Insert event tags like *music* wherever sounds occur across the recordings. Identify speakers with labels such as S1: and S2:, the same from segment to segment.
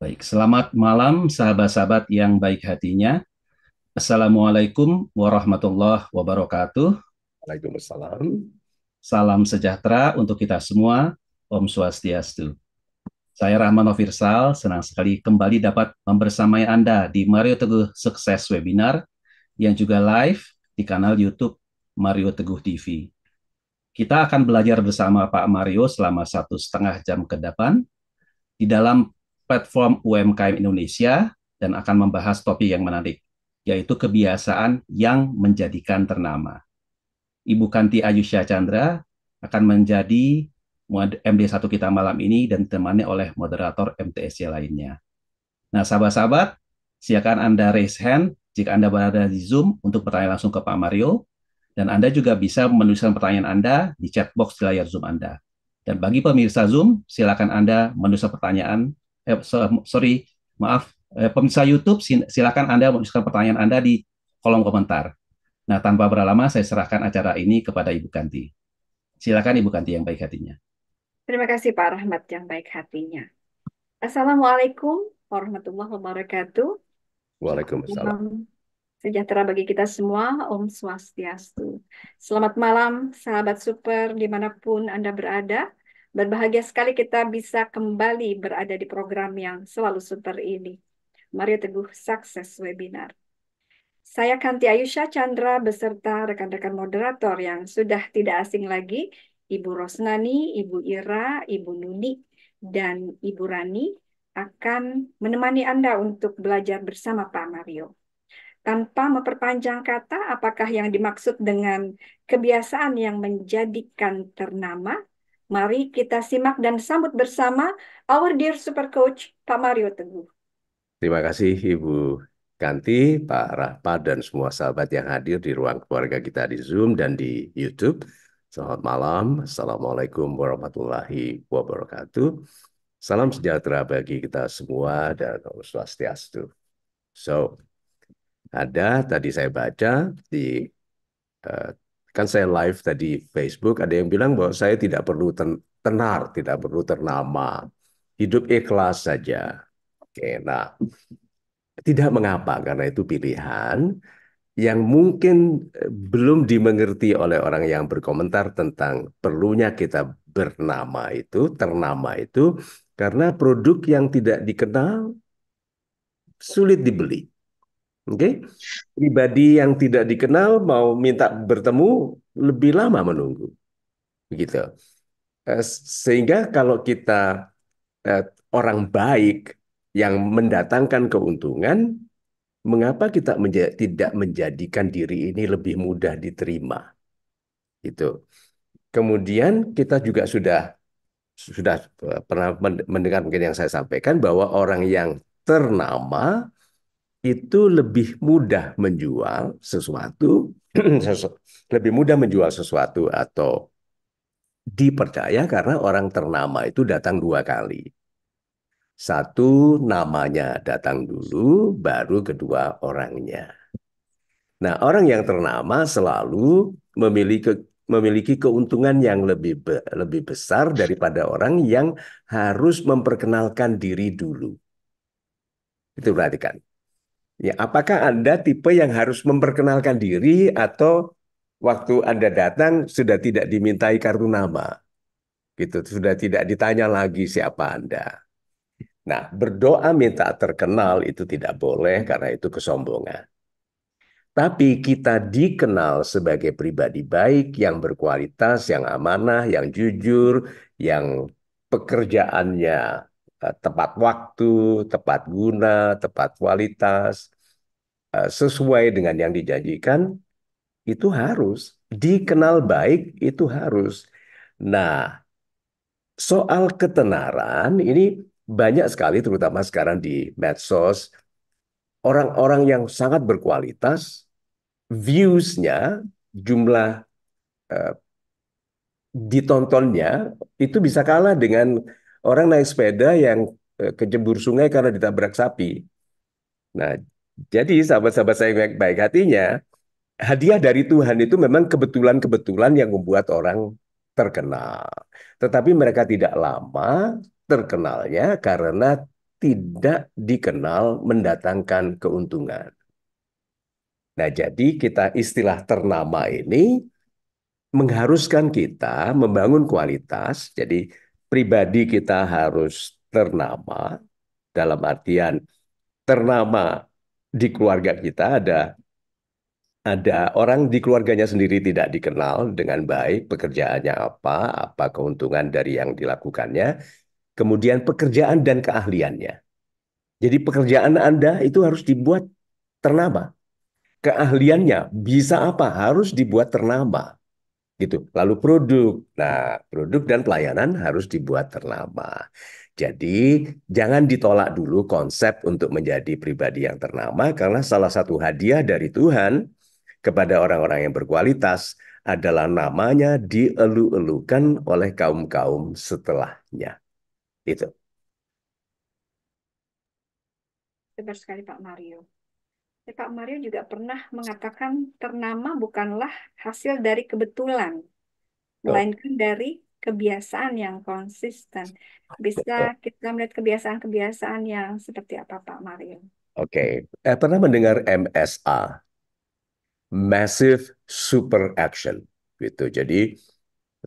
S1: Baik, selamat malam sahabat-sahabat yang baik hatinya. Assalamualaikum warahmatullahi wabarakatuh. Waalaikumsalam. Salam sejahtera untuk kita semua. Om Swastiastu. Saya Rahman Ofirsal, senang sekali kembali dapat membersamai Anda di Mario Teguh Sukses Webinar yang juga live di kanal YouTube Mario Teguh TV. Kita akan belajar bersama Pak Mario selama satu setengah jam ke depan di dalam platform UMKM Indonesia dan akan membahas topik yang menarik, yaitu kebiasaan yang menjadikan ternama. Ibu Kanti Ayusya Chandra akan menjadi MD1 kita malam ini dan ditemani oleh moderator MTSC lainnya. Nah, sahabat-sahabat, silakan Anda raise hand jika Anda berada di Zoom untuk bertanya langsung ke Pak Mario, dan Anda juga bisa menuliskan pertanyaan Anda di chat box di layar Zoom Anda. Dan bagi pemirsa Zoom, silakan Anda menuliskan pertanyaan eh, sorry maaf eh, pemirsa YouTube silakan anda menuliskan pertanyaan anda di kolom komentar. Nah tanpa berlama saya serahkan acara ini kepada Ibu Kanti. Silakan Ibu Kanti yang baik hatinya.
S2: Terima kasih Pak Rahmat yang baik hatinya. Assalamualaikum warahmatullahi wabarakatuh.
S3: Waalaikumsalam.
S2: Sejahtera bagi kita semua, Om Swastiastu. Selamat malam, sahabat super, dimanapun Anda berada. Berbahagia sekali kita bisa kembali berada di program yang selalu super ini. Mari teguh sukses webinar. Saya Kanti Ayusha Chandra beserta rekan-rekan moderator yang sudah tidak asing lagi, Ibu Rosnani, Ibu Ira, Ibu Nuni, dan Ibu Rani akan menemani Anda untuk belajar bersama Pak Mario. Tanpa memperpanjang kata, apakah yang dimaksud dengan kebiasaan yang menjadikan ternama Mari kita simak dan sambut bersama our dear super coach Pak Mario Teguh.
S4: Terima kasih Ibu Kanti, Pak Rahpa, dan semua sahabat yang hadir di ruang keluarga kita di Zoom dan di YouTube. Selamat malam. Assalamualaikum warahmatullahi wabarakatuh. Salam sejahtera bagi kita semua dan Om Swastiastu. So, ada tadi saya baca di uh, kan saya live tadi Facebook ada yang bilang bahwa saya tidak perlu tenar, tidak perlu ternama, hidup ikhlas saja. Oke, nah tidak mengapa karena itu pilihan yang mungkin eh, belum dimengerti oleh orang yang berkomentar tentang perlunya kita bernama itu, ternama itu karena produk yang tidak dikenal sulit dibeli. Oke, okay? pribadi yang tidak dikenal mau minta bertemu lebih lama menunggu, begitu. Eh, sehingga kalau kita eh, orang baik yang mendatangkan keuntungan, mengapa kita menja tidak menjadikan diri ini lebih mudah diterima? Itu. Kemudian kita juga sudah sudah eh, pernah mendengar mungkin yang saya sampaikan bahwa orang yang ternama itu lebih mudah menjual sesuatu, *clears throat* lebih mudah menjual sesuatu atau dipercaya karena orang ternama itu datang dua kali. Satu namanya datang dulu, baru kedua orangnya. Nah, orang yang ternama selalu memiliki memiliki keuntungan yang lebih be, lebih besar daripada orang yang harus memperkenalkan diri dulu. Itu perhatikan. Ya, apakah Anda tipe yang harus memperkenalkan diri atau waktu Anda datang sudah tidak dimintai kartu nama? Gitu, sudah tidak ditanya lagi siapa Anda. Nah, berdoa minta terkenal itu tidak boleh karena itu kesombongan. Tapi kita dikenal sebagai pribadi baik yang berkualitas, yang amanah, yang jujur, yang pekerjaannya Eh, tepat waktu, tepat guna, tepat kualitas, eh, sesuai dengan yang dijanjikan, itu harus dikenal baik, itu harus. Nah, soal ketenaran ini banyak sekali, terutama sekarang di medsos, orang-orang yang sangat berkualitas, views-nya, jumlah eh, ditontonnya itu bisa kalah dengan orang naik sepeda yang eh, kejebur sungai karena ditabrak sapi. Nah, jadi sahabat-sahabat saya baik, baik hatinya, hadiah dari Tuhan itu memang kebetulan-kebetulan yang membuat orang terkenal. Tetapi mereka tidak lama terkenalnya karena tidak dikenal mendatangkan keuntungan. Nah, jadi kita istilah ternama ini mengharuskan kita membangun kualitas. Jadi pribadi kita harus ternama dalam artian ternama di keluarga kita ada ada orang di keluarganya sendiri tidak dikenal dengan baik pekerjaannya apa, apa keuntungan dari yang dilakukannya, kemudian pekerjaan dan keahliannya. Jadi pekerjaan Anda itu harus dibuat ternama. Keahliannya bisa apa? Harus dibuat ternama gitu. Lalu produk. Nah, produk dan pelayanan harus dibuat ternama. Jadi, jangan ditolak dulu konsep untuk menjadi pribadi yang ternama karena salah satu hadiah dari Tuhan kepada orang-orang yang berkualitas adalah namanya dielu-elukan oleh kaum-kaum setelahnya. Itu.
S2: Benar sekali Pak Mario. Pak Mario juga pernah mengatakan ternama bukanlah hasil dari kebetulan, melainkan dari kebiasaan yang konsisten. Bisa kita melihat kebiasaan-kebiasaan yang seperti apa Pak Mario?
S4: Oke, okay. Eh, pernah mendengar MSA, Massive Super Action, gitu. Jadi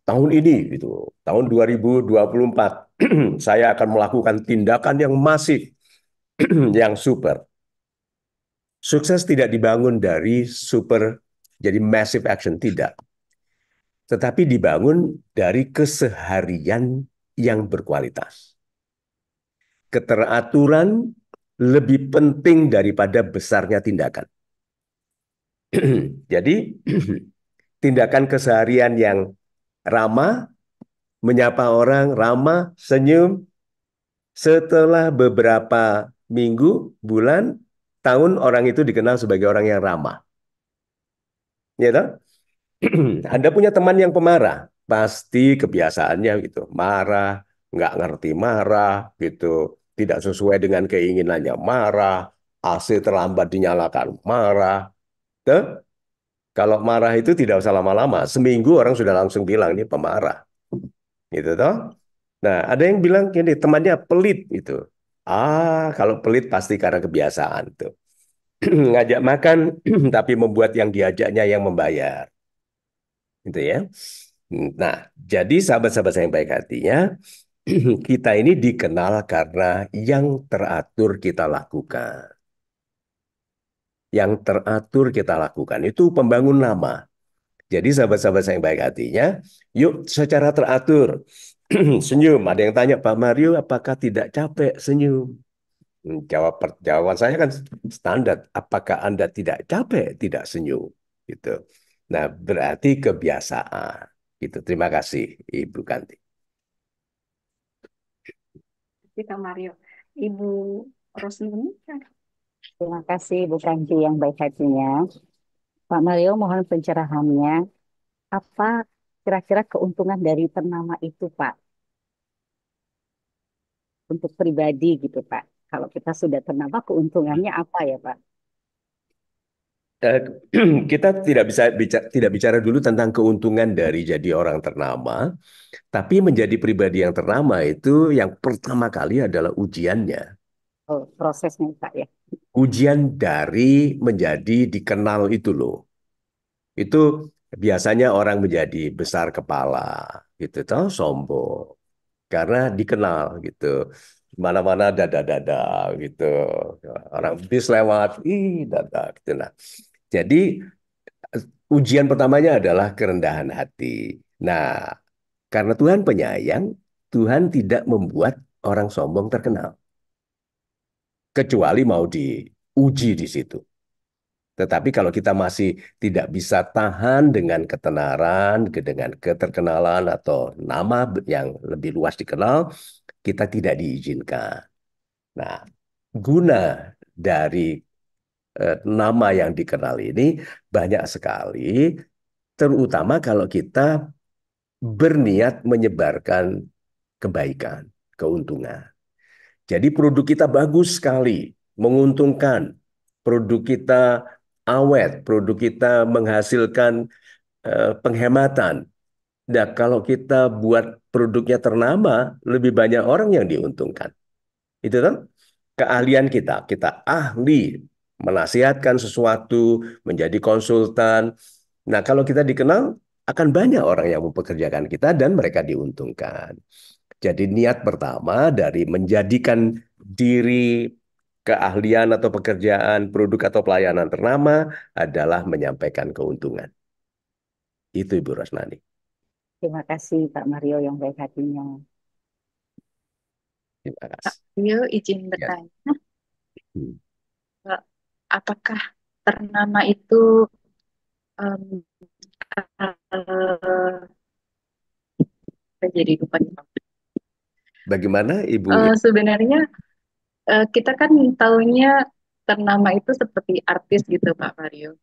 S4: tahun ini, gitu, tahun 2024, *clears throat* saya akan melakukan tindakan yang masif, *clears throat* yang super. Sukses tidak dibangun dari super jadi massive action tidak. Tetapi dibangun dari keseharian yang berkualitas. Keteraturan lebih penting daripada besarnya tindakan. *clears throat* Jadi *clears throat* tindakan keseharian yang ramah, menyapa orang, ramah, senyum. Setelah beberapa minggu, bulan, tahun orang itu dikenal sebagai orang yang ramah. Ya you know? Anda punya teman yang pemarah, pasti kebiasaannya gitu, marah, nggak ngerti marah gitu, tidak sesuai dengan keinginannya marah, AC terlambat dinyalakan marah. Tuh? Kalau marah itu tidak usah lama-lama, seminggu orang sudah langsung bilang ini pemarah. Gitu toh. Nah, ada yang bilang ini temannya pelit itu. Ah, kalau pelit pasti karena kebiasaan tuh. *clears throat* Ngajak makan *clears throat* tapi membuat yang diajaknya yang membayar. Gitu ya. Nah, jadi sahabat-sahabat saya yang baik hatinya, *clears throat* kita ini dikenal karena yang teratur kita lakukan. Yang teratur kita lakukan itu pembangun nama. Jadi sahabat-sahabat saya yang baik hatinya, yuk secara teratur *clears throat* senyum. Ada yang tanya, Pak Mario apakah tidak capek senyum? Hmm, jawab jawaban saya kan standar. Apakah Anda tidak capek tidak senyum? Gitu. Nah, berarti kebiasaan. Gitu. Terima kasih, Ibu Kanti.
S2: Kita Mario. Ibu Rosnini. Terima kasih, Ibu
S5: Kanti yang baik hatinya. Pak Mario, mohon pencerahannya. Apa kira-kira keuntungan dari ternama itu, Pak? untuk pribadi gitu Pak. Kalau kita sudah ternama keuntungannya apa ya Pak?
S4: Eh, *clears throat* kita tidak bisa bicara, tidak bicara dulu tentang keuntungan dari jadi orang ternama, tapi menjadi pribadi yang ternama itu yang pertama kali adalah ujiannya.
S6: Oh, prosesnya Pak ya.
S4: Ujian dari menjadi dikenal itu loh. Itu biasanya orang menjadi besar kepala, gitu tahu sombong, karena dikenal gitu mana-mana dada-dada gitu orang bis lewat ih dada gitu nah jadi ujian pertamanya adalah kerendahan hati nah karena Tuhan penyayang Tuhan tidak membuat orang sombong terkenal kecuali mau diuji di situ tetapi kalau kita masih tidak bisa tahan dengan ketenaran, dengan keterkenalan atau nama yang lebih luas dikenal, kita tidak diizinkan. Nah, guna dari eh, nama yang dikenal ini banyak sekali, terutama kalau kita berniat menyebarkan kebaikan, keuntungan. Jadi produk kita bagus sekali, menguntungkan. Produk kita awet, produk kita menghasilkan uh, penghematan. Nah, kalau kita buat produknya ternama, lebih banyak orang yang diuntungkan. Itu kan keahlian kita. Kita ahli menasihatkan sesuatu, menjadi konsultan. Nah, kalau kita dikenal, akan banyak orang yang mempekerjakan kita dan mereka diuntungkan. Jadi niat pertama dari menjadikan diri keahlian atau pekerjaan, produk atau pelayanan ternama adalah menyampaikan keuntungan. Itu Ibu Rosnani.
S5: Terima kasih Pak Mario yang baik hatinya. Terima kasih. Pak
S3: Mario izin ya. bertanya. Ya. Hmm. Eh, apakah ternama itu um,
S6: uh,
S3: eh, jadi lupa.
S4: Bagaimana Ibu? Uh,
S3: sebenarnya uh, kita kan tahunya ternama itu seperti artis gitu Pak Mario.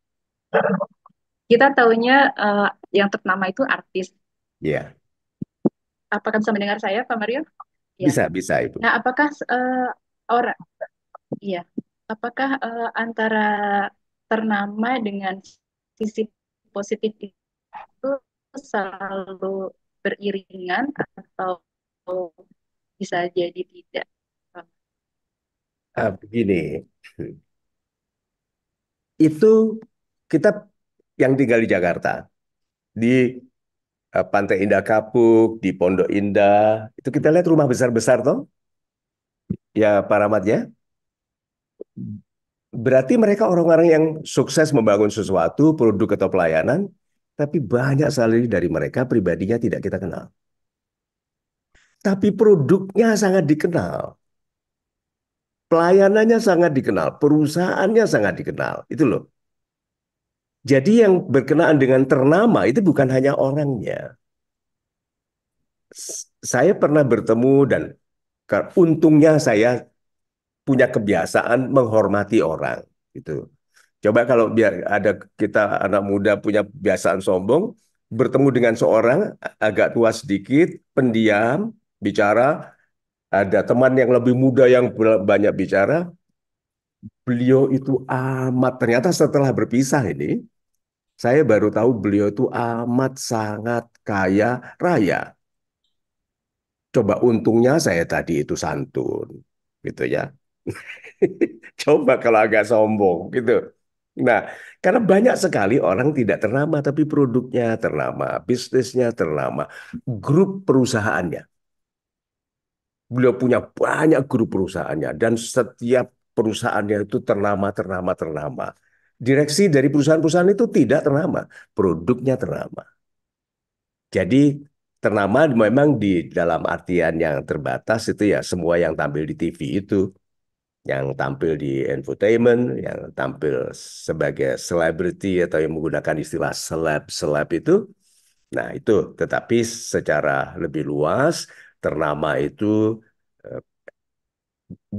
S3: Kita tahunya uh, eh, yang ternama itu artis. Iya. Yeah. Apakah bisa mendengar saya Pak Mario?
S4: Ya. Bisa, bisa itu.
S3: Nah, apakah uh, orang iya, apakah uh, antara ternama dengan sisi positif itu selalu beriringan atau bisa jadi tidak?
S4: uh, begini, itu kita yang tinggal di Jakarta, di eh, Pantai Indah Kapuk, di Pondok Indah, itu kita lihat rumah besar-besar toh, ya ya. Berarti mereka orang-orang yang sukses membangun sesuatu, produk atau pelayanan, tapi banyak sekali dari mereka pribadinya tidak kita kenal. Tapi produknya sangat dikenal pelayanannya sangat dikenal, perusahaannya sangat dikenal. Itu loh. Jadi yang berkenaan dengan ternama itu bukan hanya orangnya. Saya pernah bertemu dan untungnya saya punya kebiasaan menghormati orang gitu. Coba kalau biar ada kita anak muda punya kebiasaan sombong, bertemu dengan seorang agak tua sedikit, pendiam, bicara, ada teman yang lebih muda yang banyak bicara. Beliau itu amat ternyata setelah berpisah ini, saya baru tahu beliau itu amat sangat kaya raya. Coba untungnya saya tadi itu santun, gitu ya. *laughs* Coba kalau agak sombong gitu. Nah, karena banyak sekali orang tidak ternama tapi produknya ternama, bisnisnya ternama, grup perusahaannya beliau punya banyak guru perusahaannya dan setiap perusahaannya itu ternama, ternama, ternama. Direksi dari perusahaan-perusahaan itu tidak ternama, produknya ternama. Jadi ternama memang di dalam artian yang terbatas itu ya semua yang tampil di TV itu, yang tampil di entertainment, yang tampil sebagai selebriti atau yang menggunakan istilah seleb-seleb itu. Nah itu, tetapi secara lebih luas ternama itu eh,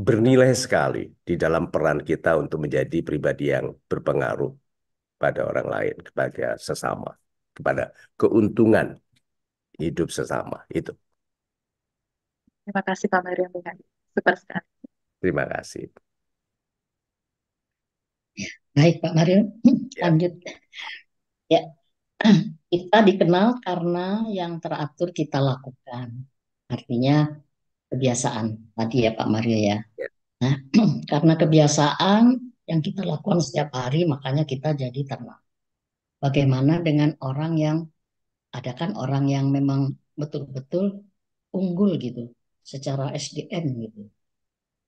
S4: bernilai sekali di dalam peran kita untuk menjadi pribadi yang berpengaruh pada orang lain, kepada sesama, kepada keuntungan hidup sesama itu.
S3: Terima kasih Pak Mario Super
S4: sekali. Terima kasih.
S5: Baik Pak Mario, *clears throat* ya. lanjut. Ya, *clears throat* kita dikenal karena yang teratur kita lakukan. Artinya kebiasaan tadi ya Pak Mario ya. ya. Nah, *clears throat* karena kebiasaan yang kita lakukan setiap hari makanya kita jadi tenang. Bagaimana dengan orang yang ada kan orang yang memang betul-betul unggul gitu secara SDM gitu.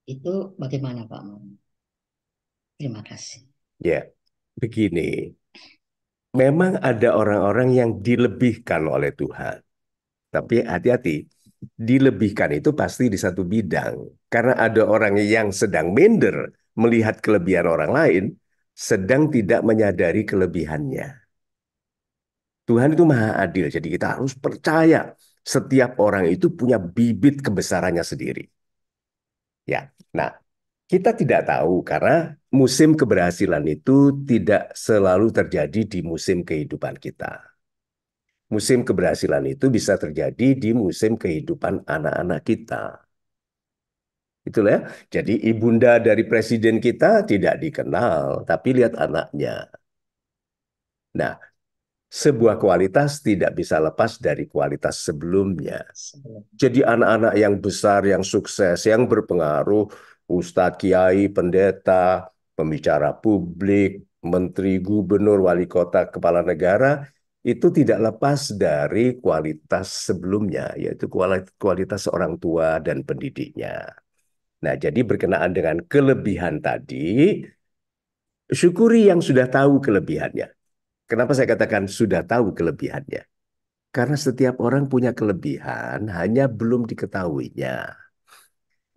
S5: Itu bagaimana Pak Mario? Terima kasih.
S4: Ya, begini. Memang ada orang-orang yang dilebihkan oleh Tuhan. Tapi hati-hati, dilebihkan itu pasti di satu bidang. Karena ada orang yang sedang minder melihat kelebihan orang lain, sedang tidak menyadari kelebihannya. Tuhan itu maha adil, jadi kita harus percaya setiap orang itu punya bibit kebesarannya sendiri. Ya, nah kita tidak tahu karena musim keberhasilan itu tidak selalu terjadi di musim kehidupan kita musim keberhasilan itu bisa terjadi di musim kehidupan anak-anak kita. Itulah ya. Jadi ibunda dari presiden kita tidak dikenal, tapi lihat anaknya. Nah, sebuah kualitas tidak bisa lepas dari kualitas sebelumnya. Jadi anak-anak yang besar, yang sukses, yang berpengaruh, ustadz, kiai, pendeta, pembicara publik, menteri, gubernur, wali kota, kepala negara, itu tidak lepas dari kualitas sebelumnya, yaitu kualitas orang tua dan pendidiknya. Nah, jadi berkenaan dengan kelebihan tadi, syukuri yang sudah tahu kelebihannya. Kenapa saya katakan sudah tahu kelebihannya? Karena setiap orang punya kelebihan, hanya belum diketahuinya.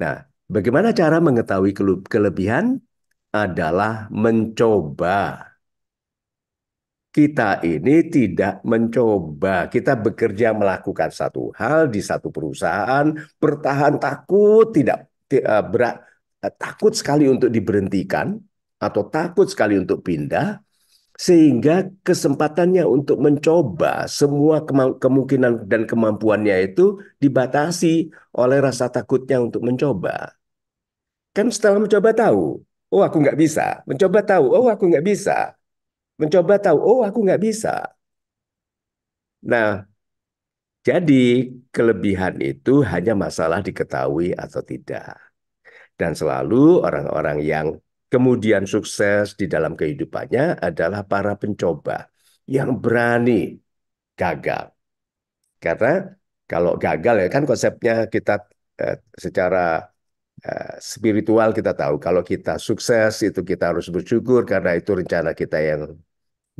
S4: Nah, bagaimana cara mengetahui kelebihan? Adalah mencoba kita ini tidak mencoba. Kita bekerja melakukan satu hal di satu perusahaan, bertahan takut tidak eh, berat, eh, takut sekali untuk diberhentikan atau takut sekali untuk pindah sehingga kesempatannya untuk mencoba semua kemungkinan dan kemampuannya itu dibatasi oleh rasa takutnya untuk mencoba. Kan setelah mencoba tahu, oh aku nggak bisa. Mencoba tahu, oh aku nggak bisa mencoba tahu, oh aku nggak bisa. Nah, jadi kelebihan itu hanya masalah diketahui atau tidak. Dan selalu orang-orang yang kemudian sukses di dalam kehidupannya adalah para pencoba yang berani gagal. Karena kalau gagal ya kan konsepnya kita eh, secara Eh, spiritual kita tahu kalau kita sukses itu kita harus bersyukur karena itu rencana kita yang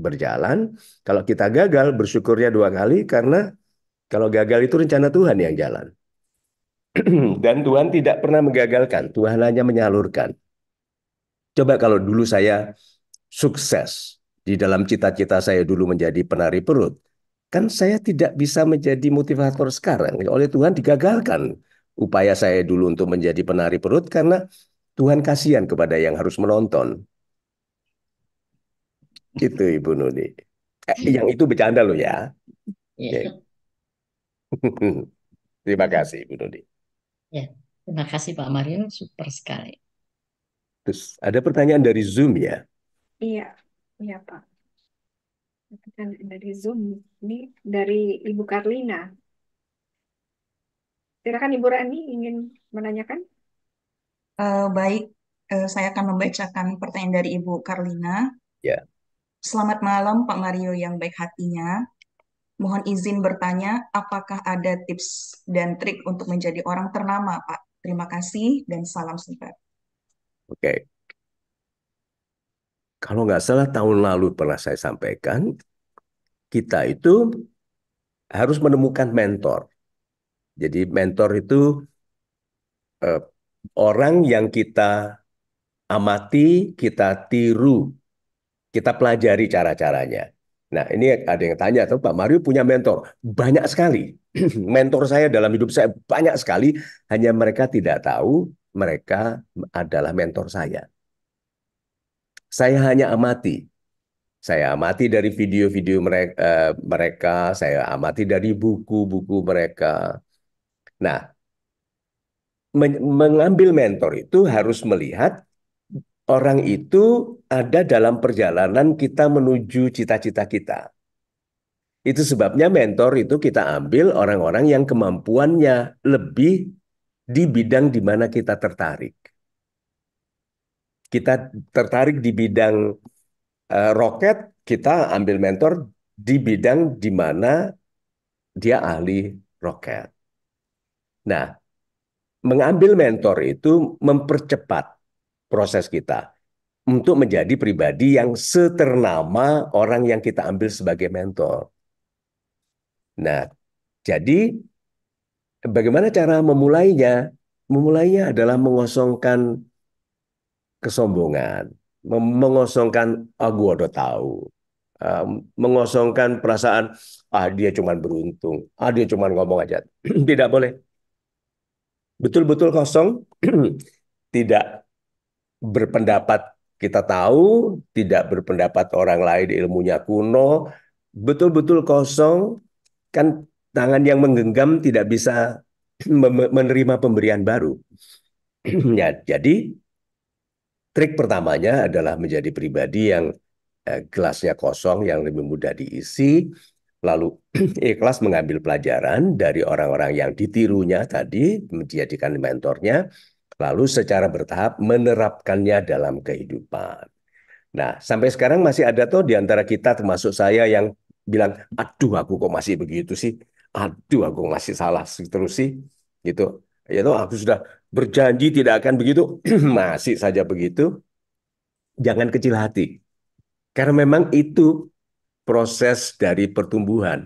S4: berjalan. Kalau kita gagal bersyukurnya dua kali karena kalau gagal itu rencana Tuhan yang jalan. *clears throat* Dan Tuhan tidak pernah menggagalkan, Tuhan hanya menyalurkan. Coba kalau dulu saya sukses di dalam cita-cita saya dulu menjadi penari perut, kan saya tidak bisa menjadi motivator sekarang. Oleh Tuhan digagalkan upaya saya dulu untuk menjadi penari perut karena Tuhan kasihan kepada yang harus menonton. Itu Ibu Nuni. Eh, iya. yang itu bercanda loh ya. Yeah. Okay. *laughs* terima iya. kasih Ibu Nuni.
S5: Ya, terima kasih Pak Mario, super
S2: sekali.
S4: Terus ada pertanyaan dari Zoom ya?
S2: Iya, iya Pak. dari Zoom ini dari Ibu Karlina. Silakan Ibu Rani ingin menanyakan.
S7: Uh, baik, uh, saya akan membacakan pertanyaan dari Ibu Karlina. Ya. Yeah. Selamat malam Pak Mario yang baik hatinya. Mohon izin bertanya, apakah ada tips dan trik untuk menjadi orang ternama, Pak? Terima kasih dan salam sehat.
S4: Oke. Okay. Kalau nggak salah tahun lalu pernah saya sampaikan, kita itu harus menemukan mentor. Jadi mentor itu eh, orang yang kita amati, kita tiru, kita pelajari cara-caranya. Nah, ini ada yang tanya, tuh Pak Mario punya mentor? Banyak sekali. *clears throat* mentor saya dalam hidup saya banyak sekali, hanya mereka tidak tahu mereka adalah mentor saya. Saya hanya amati. Saya amati dari video-video mereka, eh, mereka, saya amati dari buku-buku mereka, Nah, men mengambil mentor itu harus melihat orang itu ada dalam perjalanan kita menuju cita-cita kita. Itu sebabnya mentor itu kita ambil orang-orang yang kemampuannya lebih di bidang di mana kita tertarik. Kita tertarik di bidang uh, roket, kita ambil mentor di bidang di mana dia ahli roket. Nah, mengambil mentor itu mempercepat proses kita untuk menjadi pribadi yang seternama orang yang kita ambil sebagai mentor. Nah, jadi bagaimana cara memulainya? Memulainya adalah mengosongkan kesombongan, mengosongkan ah gua udah tahu. Ah, mengosongkan perasaan ah dia cuman beruntung, ah dia cuman ngomong aja. *clears throat* Tidak boleh betul-betul kosong, *clears throat* tidak berpendapat kita tahu, tidak berpendapat orang lain ilmunya kuno, betul-betul kosong, kan tangan yang menggenggam tidak bisa *clears throat* menerima pemberian baru. *clears throat* ya, jadi trik pertamanya adalah menjadi pribadi yang eh, gelasnya kosong, yang lebih mudah diisi, Lalu *clears throat* ikhlas mengambil pelajaran dari orang-orang yang ditirunya tadi, menjadikan mentornya, lalu secara bertahap menerapkannya dalam kehidupan. Nah, sampai sekarang masih ada tuh di antara kita termasuk saya yang bilang, aduh aku kok masih begitu sih, aduh aku masih salah terus sih, gitu. Ya tuh aku sudah berjanji tidak akan begitu, *clears throat* masih saja begitu. Jangan kecil hati. Karena memang itu proses dari pertumbuhan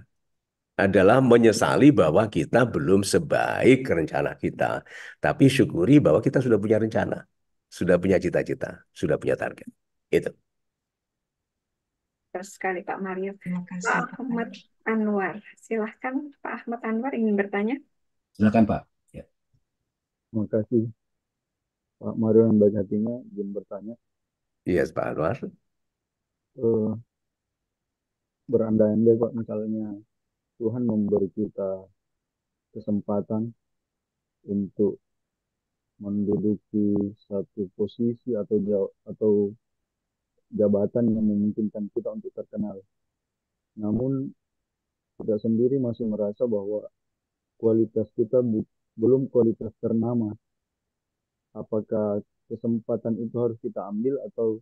S4: adalah menyesali bahwa kita belum sebaik rencana kita, tapi syukuri bahwa kita sudah punya rencana, sudah punya cita-cita, sudah punya target. Itu.
S2: Terus sekali Pak Mario. Terima kasih. Pak Ahmad Anwar, silahkan Pak Ahmad Anwar ingin bertanya. Silakan Pak. Ya.
S1: Terima kasih.
S6: Pak Mario yang baik hatinya, ingin bertanya. Iya, yes, Pak Anwar. Uh, berandai-andai kok misalnya Tuhan memberi kita kesempatan untuk menduduki satu posisi atau atau jabatan yang memungkinkan kita untuk terkenal. Namun kita sendiri masih merasa bahwa kualitas kita belum kualitas ternama. Apakah kesempatan itu harus kita ambil atau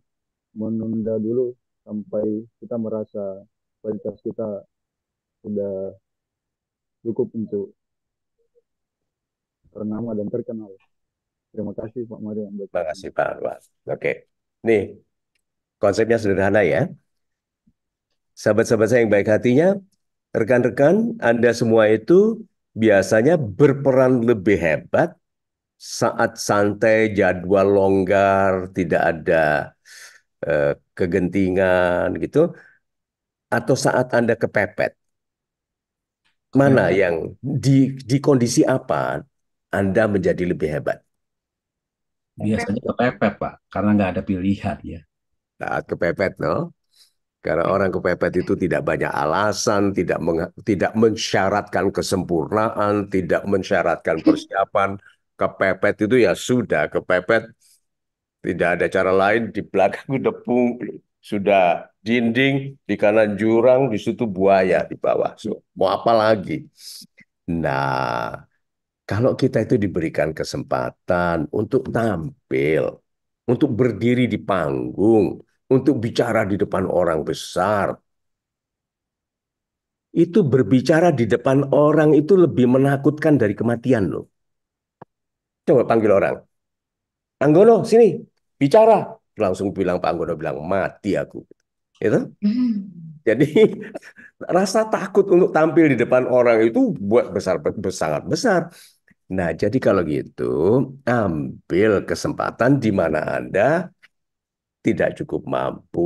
S6: menunda dulu sampai kita merasa kualitas kita sudah cukup untuk ternama dan terkenal.
S1: Terima kasih Pak Mario. Terima kasih Pak Anwar.
S4: Oke. Nih, konsepnya sederhana ya. Sahabat-sahabat saya yang baik hatinya, rekan-rekan Anda semua itu biasanya berperan lebih hebat saat santai, jadwal longgar, tidak ada eh, kegentingan gitu atau saat Anda kepepet? Mana hmm. yang di di kondisi apa Anda menjadi lebih hebat?
S1: Biasanya kepepet, Pak, karena nggak ada pilihan ya. Saat nah, kepepet,
S4: no? Karena orang kepepet itu tidak banyak alasan, tidak meng, tidak mensyaratkan kesempurnaan, tidak mensyaratkan *laughs* persiapan. Kepepet itu ya sudah kepepet, tidak ada cara lain di belakang *laughs* udah sudah dinding, di kanan jurang, di situ buaya di bawah. So, mau apa lagi? Nah, kalau kita itu diberikan kesempatan untuk tampil, untuk berdiri di panggung, untuk bicara di depan orang besar, itu berbicara di depan orang itu lebih menakutkan dari kematian loh. Coba panggil orang. Anggono, sini, bicara. Langsung bilang Pak Anggono bilang, mati aku. Itu. Hmm. Jadi *laughs* rasa takut untuk tampil di depan orang itu buat besar, besar sangat besar. Nah, jadi kalau gitu ambil kesempatan di mana Anda tidak cukup mampu,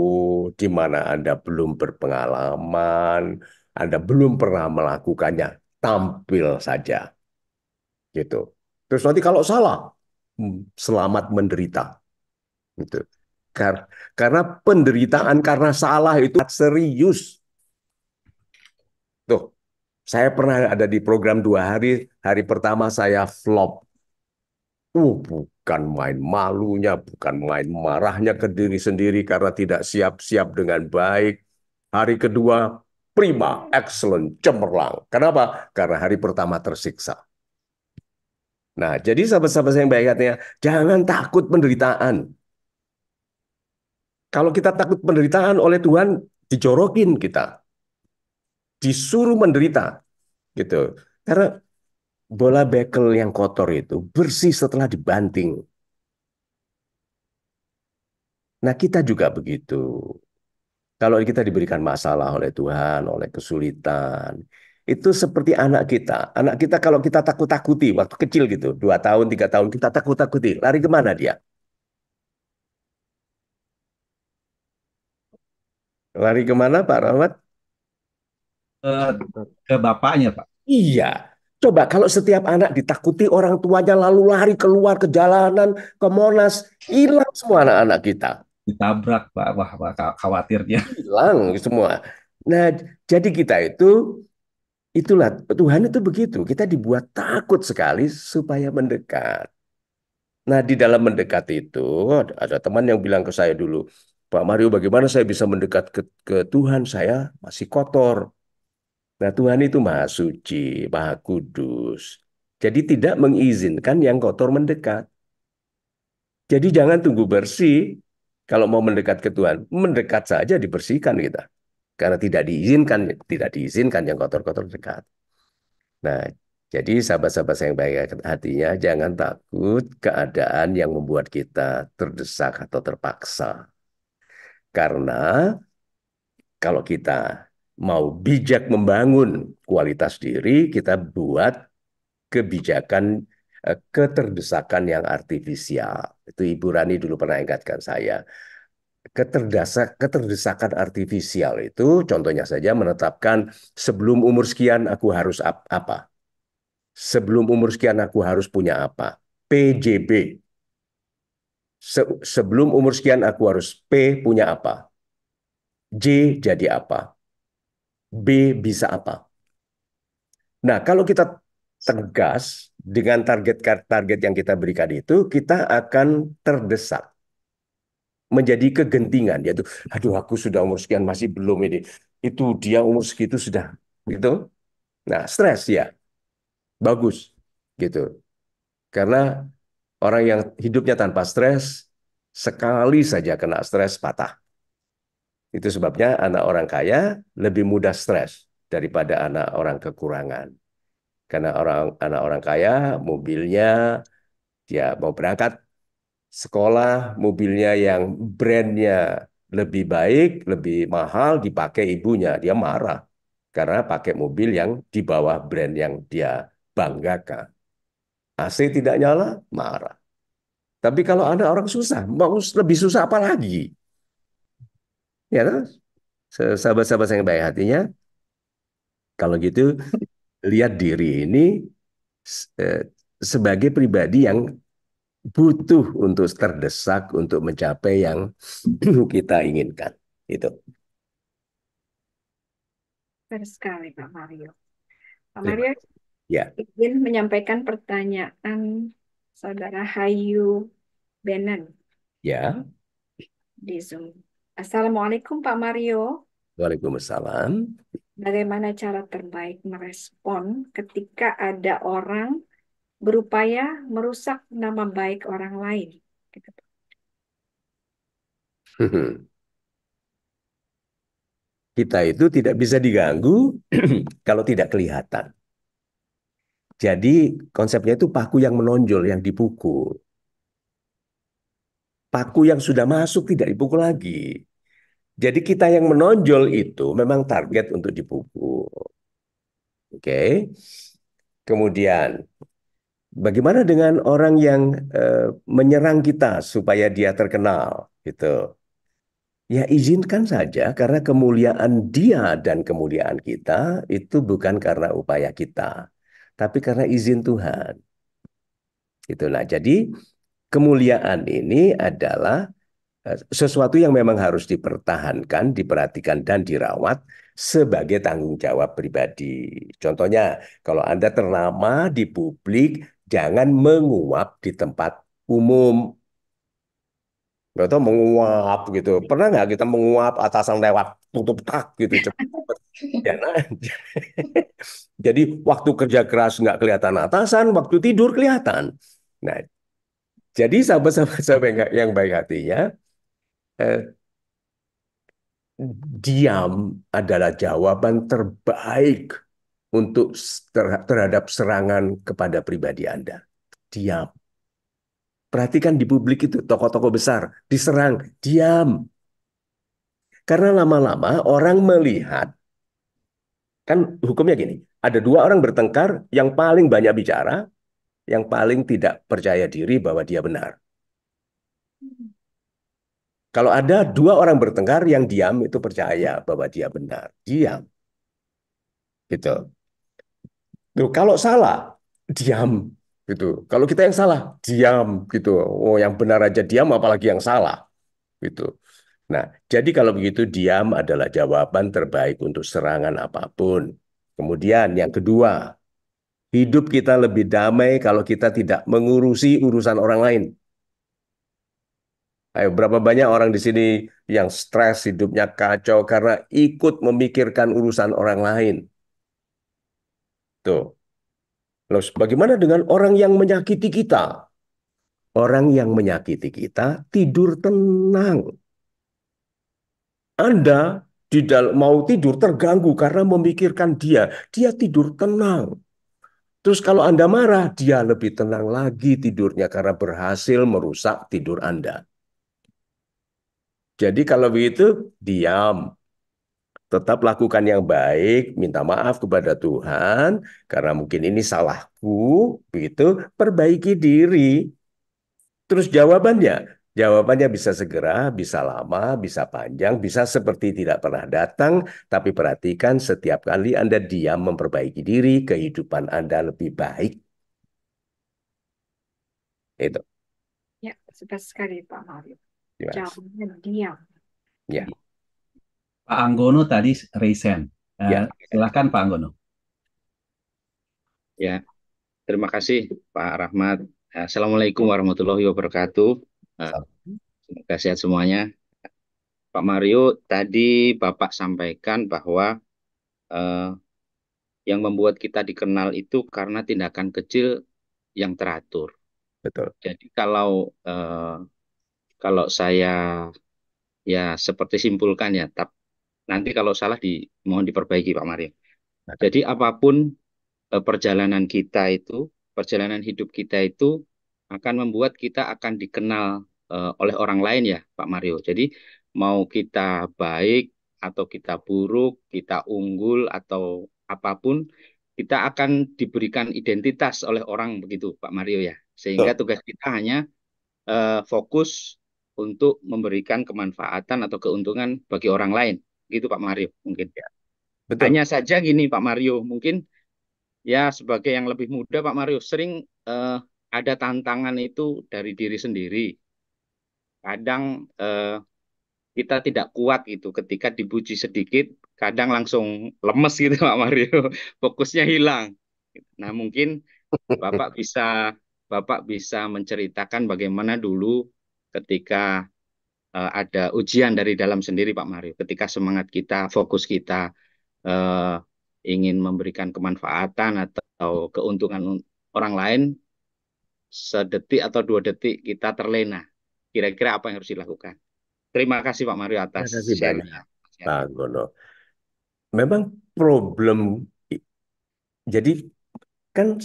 S4: di mana Anda belum berpengalaman, Anda belum pernah melakukannya, tampil saja. Gitu. Terus nanti kalau salah, hmm, selamat menderita. Gitu. Kar karena penderitaan karena salah itu serius. Tuh, saya pernah ada di program dua hari. Hari pertama saya flop. Uh, bukan main malunya, bukan main marahnya ke diri sendiri karena tidak siap-siap dengan baik. Hari kedua, prima, excellent, cemerlang. Kenapa? Karena hari pertama tersiksa. Nah, jadi sahabat-sahabat saya yang baik hatinya, jangan takut penderitaan. Kalau kita takut penderitaan oleh Tuhan, dicorokin kita. Disuruh menderita. Gitu. Karena bola bekel yang kotor itu bersih setelah dibanting. Nah, kita juga begitu. Kalau kita diberikan masalah oleh Tuhan, oleh kesulitan, itu seperti anak kita. Anak kita kalau kita takut-takuti waktu kecil gitu, dua tahun, tiga tahun, kita takut-takuti. Lari kemana dia? Lari kemana Pak Rahmat?
S1: ke bapaknya Pak.
S4: Iya. Coba kalau setiap anak ditakuti orang tuanya lalu lari keluar ke jalanan, ke Monas, hilang semua anak-anak kita. Ditabrak Pak, wah, wah khawatirnya. Hilang semua. Nah, jadi kita itu itulah Tuhan itu begitu. Kita dibuat takut sekali supaya mendekat. Nah, di dalam mendekat itu ada teman yang bilang ke saya dulu, Pak Mario, bagaimana saya bisa mendekat ke, ke Tuhan? Saya masih kotor. Nah, Tuhan itu Maha Suci, Maha Kudus. Jadi tidak mengizinkan yang kotor mendekat. Jadi jangan tunggu bersih kalau mau mendekat ke Tuhan. Mendekat saja dibersihkan kita. Karena tidak diizinkan, tidak diizinkan yang kotor-kotor dekat. Nah, jadi sahabat-sahabat saya yang baik hatinya, jangan takut keadaan yang membuat kita terdesak atau terpaksa. Karena kalau kita mau bijak membangun kualitas diri, kita buat kebijakan eh, keterdesakan yang artifisial. Itu Ibu Rani dulu pernah ingatkan saya. Keterdesak, keterdesakan artifisial itu contohnya saja menetapkan sebelum umur sekian aku harus apa. Sebelum umur sekian aku harus punya apa. PJB. Se sebelum umur sekian aku harus P punya apa? J jadi apa? B bisa apa? Nah, kalau kita tegas dengan target-target yang kita berikan itu, kita akan terdesak menjadi kegentingan yaitu aduh aku sudah umur sekian masih belum ini itu dia umur segitu sudah gitu nah stres ya bagus gitu karena Orang yang hidupnya tanpa stres, sekali saja kena stres patah. Itu sebabnya anak orang kaya lebih mudah stres daripada anak orang kekurangan. Karena orang anak orang kaya mobilnya dia mau berangkat sekolah, mobilnya yang brandnya lebih baik, lebih mahal dipakai ibunya, dia marah karena pakai mobil yang di bawah brand yang dia banggakan. AC tidak nyala, marah. Tapi kalau ada orang susah, mau lebih susah apa lagi? Ya, sahabat-sahabat yang baik hatinya, kalau gitu lihat diri ini e, sebagai pribadi yang butuh untuk terdesak untuk mencapai yang *clears throat* kita inginkan.
S2: Itu. Benar sekali Pak Mario. Pak Mario, Ya. Izin menyampaikan pertanyaan Saudara Hayu Benan. Ya. Di Zoom. Assalamualaikum Pak Mario.
S4: Waalaikumsalam.
S2: Bagaimana cara terbaik merespon ketika ada orang berupaya merusak nama baik orang lain?
S6: *laughs*
S4: Kita itu tidak bisa diganggu *clears throat* kalau tidak kelihatan. Jadi konsepnya itu paku yang menonjol, yang dipukul. Paku yang sudah masuk tidak dipukul lagi. Jadi kita yang menonjol itu memang target untuk dipukul. Oke. Okay? Kemudian bagaimana dengan orang yang eh, menyerang kita supaya dia terkenal gitu ya izinkan saja karena kemuliaan dia dan kemuliaan kita itu bukan karena upaya kita tapi karena izin Tuhan. Nah, Jadi kemuliaan ini adalah eh, sesuatu yang memang harus dipertahankan, diperhatikan dan dirawat sebagai tanggung jawab pribadi. Contohnya, kalau Anda ternama di publik, jangan menguap di tempat umum. Gak tau menguap gitu. Pernah nggak kita menguap atasan lewat tutup tak gitu cepet. *laughs* *laughs* Jadi waktu kerja keras nggak kelihatan atasan, waktu tidur kelihatan. Nah, jadi sahabat-sahabat yang baik hatinya, eh, diam adalah jawaban terbaik untuk terhadap serangan kepada pribadi Anda. Diam. Perhatikan di publik itu, tokoh-tokoh besar diserang, diam. Karena lama-lama orang melihat kan hukumnya gini, ada dua orang bertengkar, yang paling banyak bicara, yang paling tidak percaya diri bahwa dia benar. Kalau ada dua orang bertengkar yang diam itu percaya bahwa dia benar, diam. Gitu. Tuh, kalau salah, diam gitu. Kalau kita yang salah, diam gitu. Oh, yang benar aja diam apalagi yang salah. Gitu. Nah, jadi kalau begitu diam adalah jawaban terbaik untuk serangan apapun. Kemudian yang kedua, hidup kita lebih damai kalau kita tidak mengurusi urusan orang lain. Ayo, berapa banyak orang di sini yang stres hidupnya kacau karena ikut memikirkan urusan orang lain. Tuh. Lalu bagaimana dengan orang yang menyakiti kita? Orang yang menyakiti kita tidur tenang. Anda di mau tidur terganggu karena memikirkan dia. Dia tidur tenang. Terus kalau Anda marah, dia lebih tenang lagi tidurnya karena berhasil merusak tidur Anda. Jadi kalau begitu, diam. Tetap lakukan yang baik, minta maaf kepada Tuhan, karena mungkin ini salahku, begitu, perbaiki diri. Terus jawabannya, Jawabannya bisa segera, bisa lama, bisa panjang, bisa seperti tidak pernah datang, tapi perhatikan setiap kali Anda diam memperbaiki diri, kehidupan Anda lebih baik. Itu.
S2: Ya, sudah sekali Pak Mario. Jawabannya diam.
S1: Ya. Pak Anggono tadi resen. Eh, ya. Uh, silakan Pak Anggono.
S8: Ya, terima kasih Pak Rahmat. Assalamualaikum warahmatullahi wabarakatuh. Nah, Semoga sehat semuanya. Pak Mario, tadi Bapak sampaikan bahwa eh, yang membuat kita dikenal itu karena tindakan kecil yang teratur. Betul. Jadi kalau eh, kalau saya ya seperti simpulkan ya, tap, nanti kalau salah di mohon diperbaiki Pak Mario. Betul. Nah, Jadi apapun eh, perjalanan kita itu, perjalanan hidup kita itu akan membuat kita akan dikenal Eh, oleh orang lain ya Pak Mario. Jadi mau kita baik atau kita buruk, kita unggul atau apapun, kita akan diberikan identitas oleh orang begitu Pak Mario ya. Sehingga tugas kita hanya uh, fokus untuk memberikan kemanfaatan atau keuntungan bagi orang lain. Gitu Pak Mario mungkin ya. Betul. Hanya saja gini Pak Mario, mungkin ya sebagai yang lebih muda Pak Mario sering uh, ada tantangan itu dari diri sendiri kadang eh, kita tidak kuat itu ketika dipuji sedikit kadang langsung lemes gitu *laughs* Pak Mario fokusnya hilang nah mungkin Bapak bisa Bapak bisa menceritakan bagaimana dulu ketika eh, ada ujian dari dalam sendiri Pak Mario ketika semangat kita fokus kita eh, ingin memberikan kemanfaatan atau keuntungan orang lain sedetik atau dua detik kita terlena kira-kira apa yang harus dilakukan. Terima kasih Pak Mario atas sharingnya.
S4: Pak Gono. Memang problem jadi kan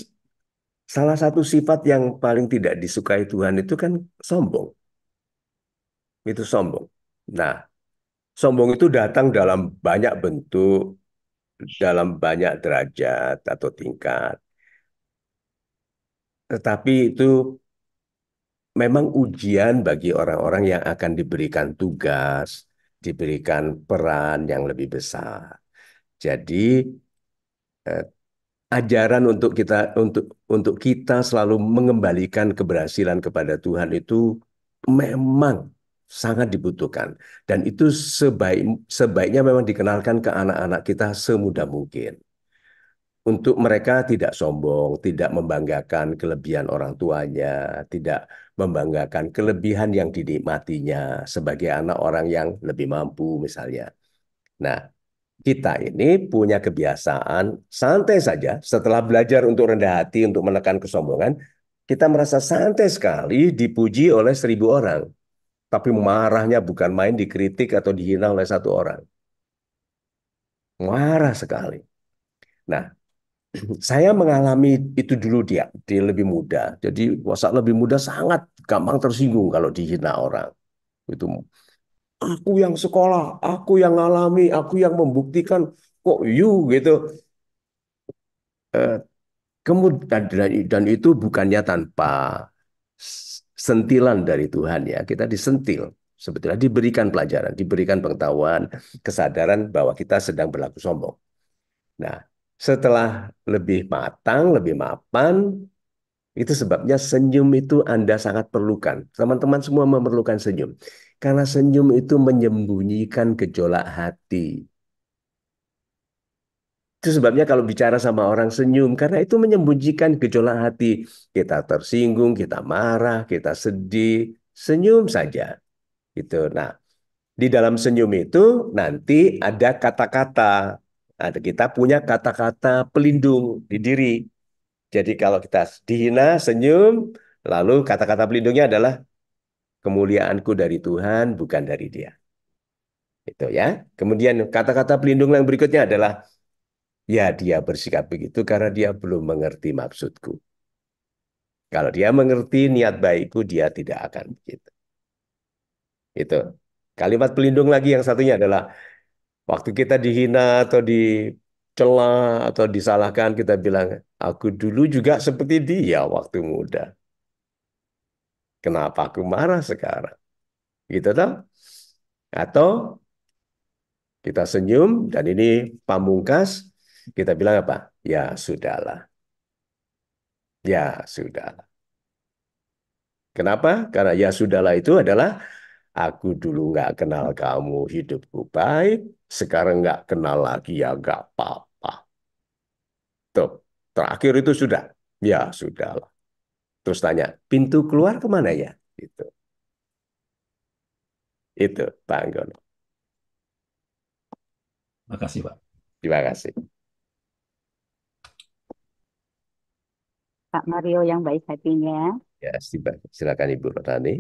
S4: salah satu sifat yang paling tidak disukai Tuhan itu kan sombong. Itu sombong. Nah, sombong itu datang dalam banyak bentuk, dalam banyak derajat atau tingkat. Tetapi itu memang ujian bagi orang-orang yang akan diberikan tugas, diberikan peran yang lebih besar. Jadi eh, ajaran untuk kita untuk untuk kita selalu mengembalikan keberhasilan kepada Tuhan itu memang sangat dibutuhkan dan itu sebaik sebaiknya memang dikenalkan ke anak-anak kita semudah mungkin untuk mereka tidak sombong, tidak membanggakan kelebihan orang tuanya, tidak membanggakan kelebihan yang dinikmatinya sebagai anak orang yang lebih mampu misalnya. Nah, kita ini punya kebiasaan santai saja setelah belajar untuk rendah hati, untuk menekan kesombongan, kita merasa santai sekali dipuji oleh seribu orang. Tapi marahnya bukan main dikritik atau dihina oleh satu orang. Marah sekali. Nah, saya mengalami itu dulu dia di lebih muda. Jadi WhatsApp lebih muda sangat gampang tersinggung kalau dihina orang. Itu aku yang sekolah, aku yang alami, aku yang membuktikan kok you gitu. Eh, kemudian dan itu bukannya tanpa sentilan dari Tuhan ya. Kita disentil sebetulnya diberikan pelajaran, diberikan pengetahuan, kesadaran bahwa kita sedang berlaku sombong. Nah, setelah lebih matang, lebih mapan, itu sebabnya senyum itu Anda sangat perlukan. Teman-teman semua memerlukan senyum. Karena senyum itu menyembunyikan gejolak hati. Itu sebabnya kalau bicara sama orang senyum, karena itu menyembunyikan gejolak hati. Kita tersinggung, kita marah, kita sedih. Senyum saja. Gitu. Nah, di dalam senyum itu nanti ada kata-kata Nah, kita punya kata-kata pelindung di diri. Jadi kalau kita dihina, senyum, lalu kata-kata pelindungnya adalah kemuliaanku dari Tuhan bukan dari dia. Itu ya. Kemudian kata-kata pelindung yang berikutnya adalah ya dia bersikap begitu karena dia belum mengerti maksudku. Kalau dia mengerti niat baikku, dia tidak akan begitu. Itu. Kalimat pelindung lagi yang satunya adalah Waktu kita dihina atau dicela atau disalahkan, kita bilang, aku dulu juga seperti dia waktu muda. Kenapa aku marah sekarang? Gitu tau? Atau kita senyum dan ini pamungkas, kita bilang apa? Ya sudahlah. Ya sudahlah. Kenapa? Karena ya sudahlah itu adalah aku dulu nggak kenal kamu, hidupku baik, sekarang nggak kenal lagi ya nggak apa-apa. Tuh, terakhir itu sudah. Ya, sudahlah. Terus tanya, pintu keluar kemana ya? Itu. Itu, Pak Anggono. kasih Pak. Terima kasih.
S5: Pak Mario yang baik hatinya.
S4: Ya, silakan Ibu Rani.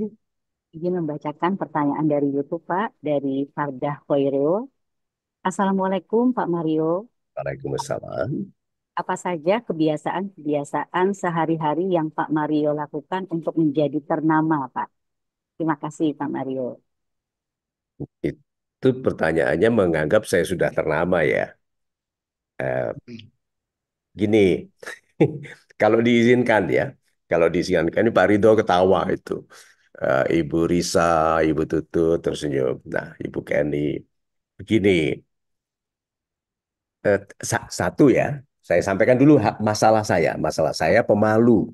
S5: ingin membacakan pertanyaan dari YouTube, Pak, dari Fardah Khoirul. Assalamualaikum, Pak Mario.
S4: Waalaikumsalam.
S5: Apa saja kebiasaan-kebiasaan sehari-hari yang Pak Mario lakukan untuk menjadi ternama, Pak? Terima kasih, Pak Mario.
S4: Itu pertanyaannya menganggap saya sudah ternama ya. Eh, gini, *laughs* kalau diizinkan ya, kalau diizinkan ini Pak Ridho ketawa itu. Eh, Ibu Risa, Ibu Tutut tersenyum. Nah, Ibu Kenny, begini eh, satu ya, saya sampaikan dulu masalah saya. Masalah saya pemalu,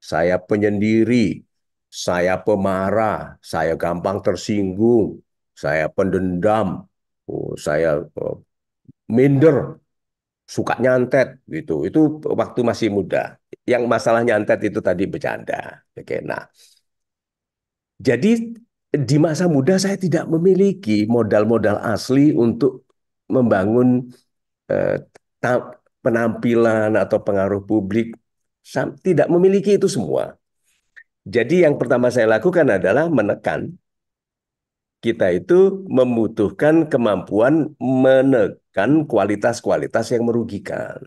S4: saya penyendiri, saya pemarah, saya gampang tersinggung, saya pendendam, oh, saya oh, minder, suka nyantet gitu. Itu waktu masih muda. Yang masalah nyantet itu tadi bercanda. Oke, nah. Jadi di masa muda saya tidak memiliki modal-modal asli untuk membangun Eh, penampilan atau pengaruh publik tidak memiliki itu semua. Jadi yang pertama saya lakukan adalah menekan kita itu membutuhkan kemampuan menekan kualitas-kualitas yang merugikan.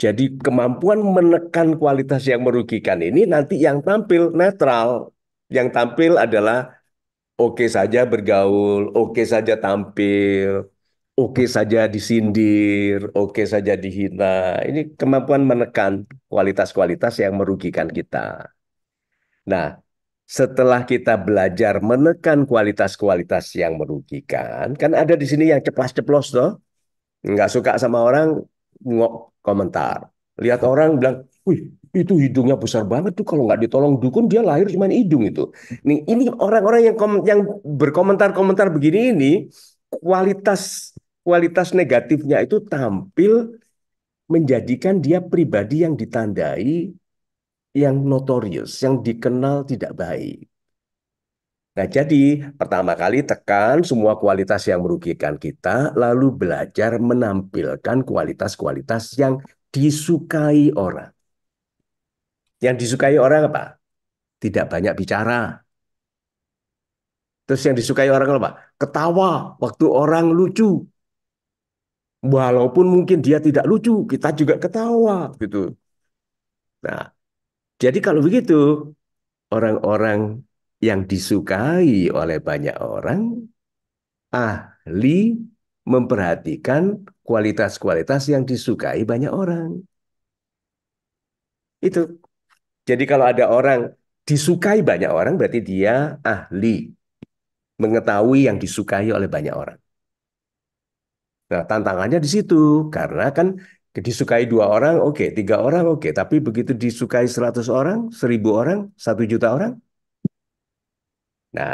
S4: Jadi kemampuan menekan kualitas yang merugikan ini nanti yang tampil netral. Yang tampil adalah oke okay saja bergaul, oke okay saja tampil, oke okay saja disindir, oke okay saja dihina. Ini kemampuan menekan kualitas-kualitas yang merugikan kita. Nah, setelah kita belajar menekan kualitas-kualitas yang merugikan, kan ada di sini yang ceplas-ceplos toh. Nggak suka sama orang, ngok komentar. Lihat orang bilang, wih itu hidungnya besar banget tuh kalau nggak ditolong dukun dia lahir cuma hidung itu. Nih, ini orang-orang yang yang berkomentar-komentar begini ini kualitas kualitas negatifnya itu tampil menjadikan dia pribadi yang ditandai yang notorious, yang dikenal tidak baik. Nah, jadi pertama kali tekan semua kualitas yang merugikan kita, lalu belajar menampilkan kualitas-kualitas yang disukai orang. Yang disukai orang apa? Tidak banyak bicara. Terus yang disukai orang apa? Ketawa waktu orang lucu walaupun mungkin dia tidak lucu, kita juga ketawa gitu. Nah, jadi kalau begitu orang-orang yang disukai oleh banyak orang ahli memperhatikan kualitas-kualitas yang disukai banyak orang. Itu. Jadi kalau ada orang disukai banyak orang berarti dia ahli mengetahui yang disukai oleh banyak orang. Nah, tantangannya di situ karena kan disukai dua orang, oke, okay. tiga orang, oke, okay. tapi begitu disukai seratus orang, seribu orang, satu juta orang, nah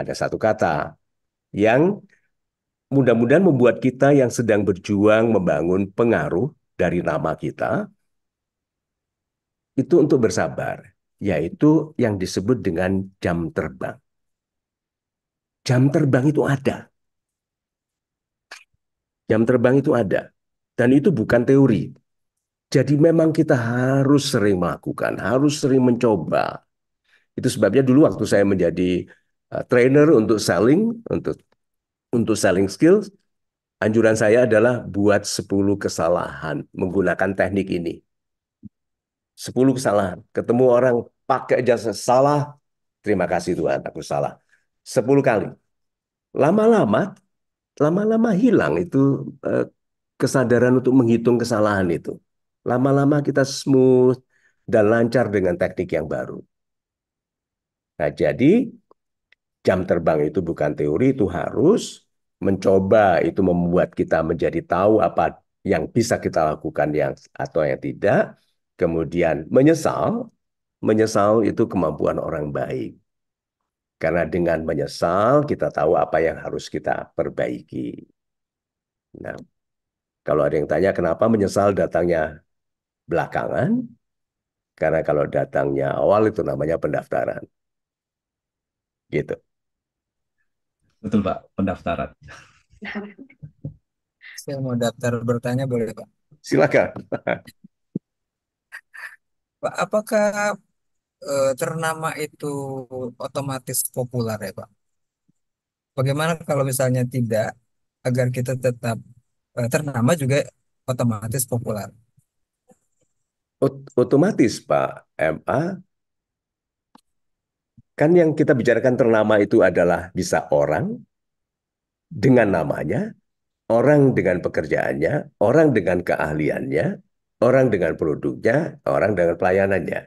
S4: ada satu kata yang mudah-mudahan membuat kita yang sedang berjuang membangun pengaruh dari nama kita itu untuk bersabar, yaitu yang disebut dengan jam terbang. Jam terbang itu ada. Jam terbang itu ada. Dan itu bukan teori. Jadi memang kita harus sering melakukan, harus sering mencoba. Itu sebabnya dulu waktu saya menjadi eh, trainer untuk selling, untuk untuk selling skills, anjuran saya adalah buat 10 kesalahan menggunakan teknik ini. 10 kesalahan. Ketemu orang pakai jasa salah, terima kasih Tuhan aku salah. 10 kali. Lama-lama lama-lama hilang itu eh, kesadaran untuk menghitung kesalahan itu. Lama-lama kita smooth dan lancar dengan teknik yang baru. Nah, jadi jam terbang itu bukan teori, itu harus mencoba itu membuat kita menjadi tahu apa yang bisa kita lakukan yang atau yang tidak, kemudian menyesal, menyesal itu kemampuan orang baik. Karena dengan menyesal kita tahu apa yang harus kita perbaiki. Nah, kalau ada yang tanya kenapa menyesal datangnya belakangan, karena kalau datangnya awal itu namanya pendaftaran. Gitu. Betul
S1: Pak, pendaftaran.
S6: *laughs* Saya mau daftar bertanya boleh
S8: Pak? Silakan. Pak, apakah eh, ternama itu otomatis populer ya Pak.
S4: Bagaimana kalau misalnya tidak agar kita tetap eh, ternama juga
S8: otomatis populer?
S4: otomatis Pak MA kan yang kita bicarakan ternama itu adalah bisa orang dengan namanya, orang dengan pekerjaannya, orang dengan keahliannya, orang dengan produknya, orang dengan pelayanannya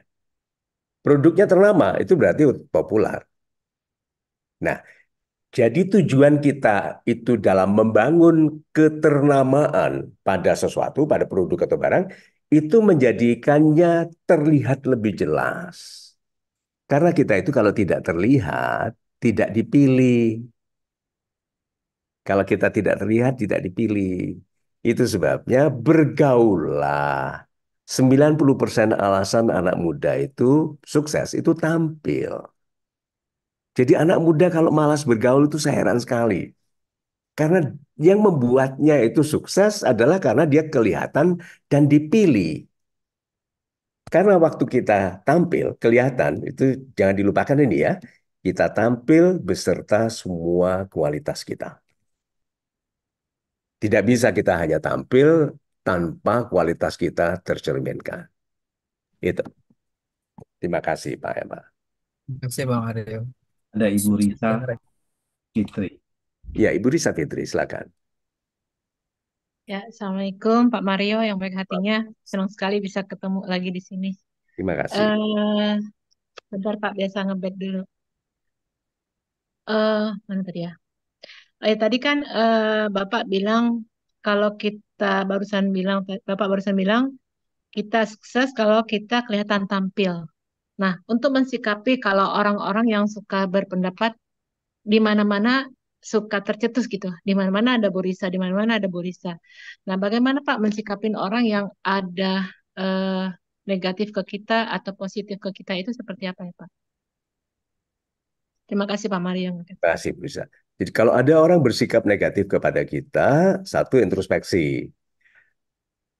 S4: produknya ternama itu berarti populer. Nah, jadi tujuan kita itu dalam membangun keternamaan pada sesuatu, pada produk atau barang, itu menjadikannya terlihat lebih jelas. Karena kita itu kalau tidak terlihat, tidak dipilih. Kalau kita tidak terlihat, tidak dipilih. Itu sebabnya bergaullah 90% alasan anak muda itu sukses itu tampil. Jadi anak muda kalau malas bergaul itu saya heran sekali. Karena yang membuatnya itu sukses adalah karena dia kelihatan dan dipilih. Karena waktu kita tampil kelihatan itu jangan dilupakan ini ya. Kita tampil beserta semua kualitas kita. Tidak bisa kita hanya tampil tanpa kualitas kita tercerminkan. Itu. Terima kasih Pak Ema.
S3: Terima kasih Bang Aryo.
S1: Ada Ibu Risa
S4: Fitri. Ya, Ibu Risa Fitri, silakan.
S3: Ya, Assalamualaikum Pak Mario yang baik hatinya. Senang sekali bisa ketemu lagi di sini. Terima kasih. Uh, eh, bentar Pak, biasa ngeback dulu. Uh, mana tadi ya? Eh, tadi kan uh, Bapak bilang kalau kita kita barusan bilang Bapak barusan bilang kita sukses kalau kita kelihatan tampil. Nah, untuk mensikapi kalau orang-orang yang suka berpendapat di mana-mana suka tercetus gitu, di mana-mana ada borisa, di mana-mana ada borisa. Nah, bagaimana Pak mensikapi orang yang ada eh, negatif ke kita atau positif ke kita itu seperti apa ya Pak? Terima kasih Pak Mario.
S4: Terima kasih bisa. Jadi kalau ada orang bersikap negatif kepada kita, satu introspeksi.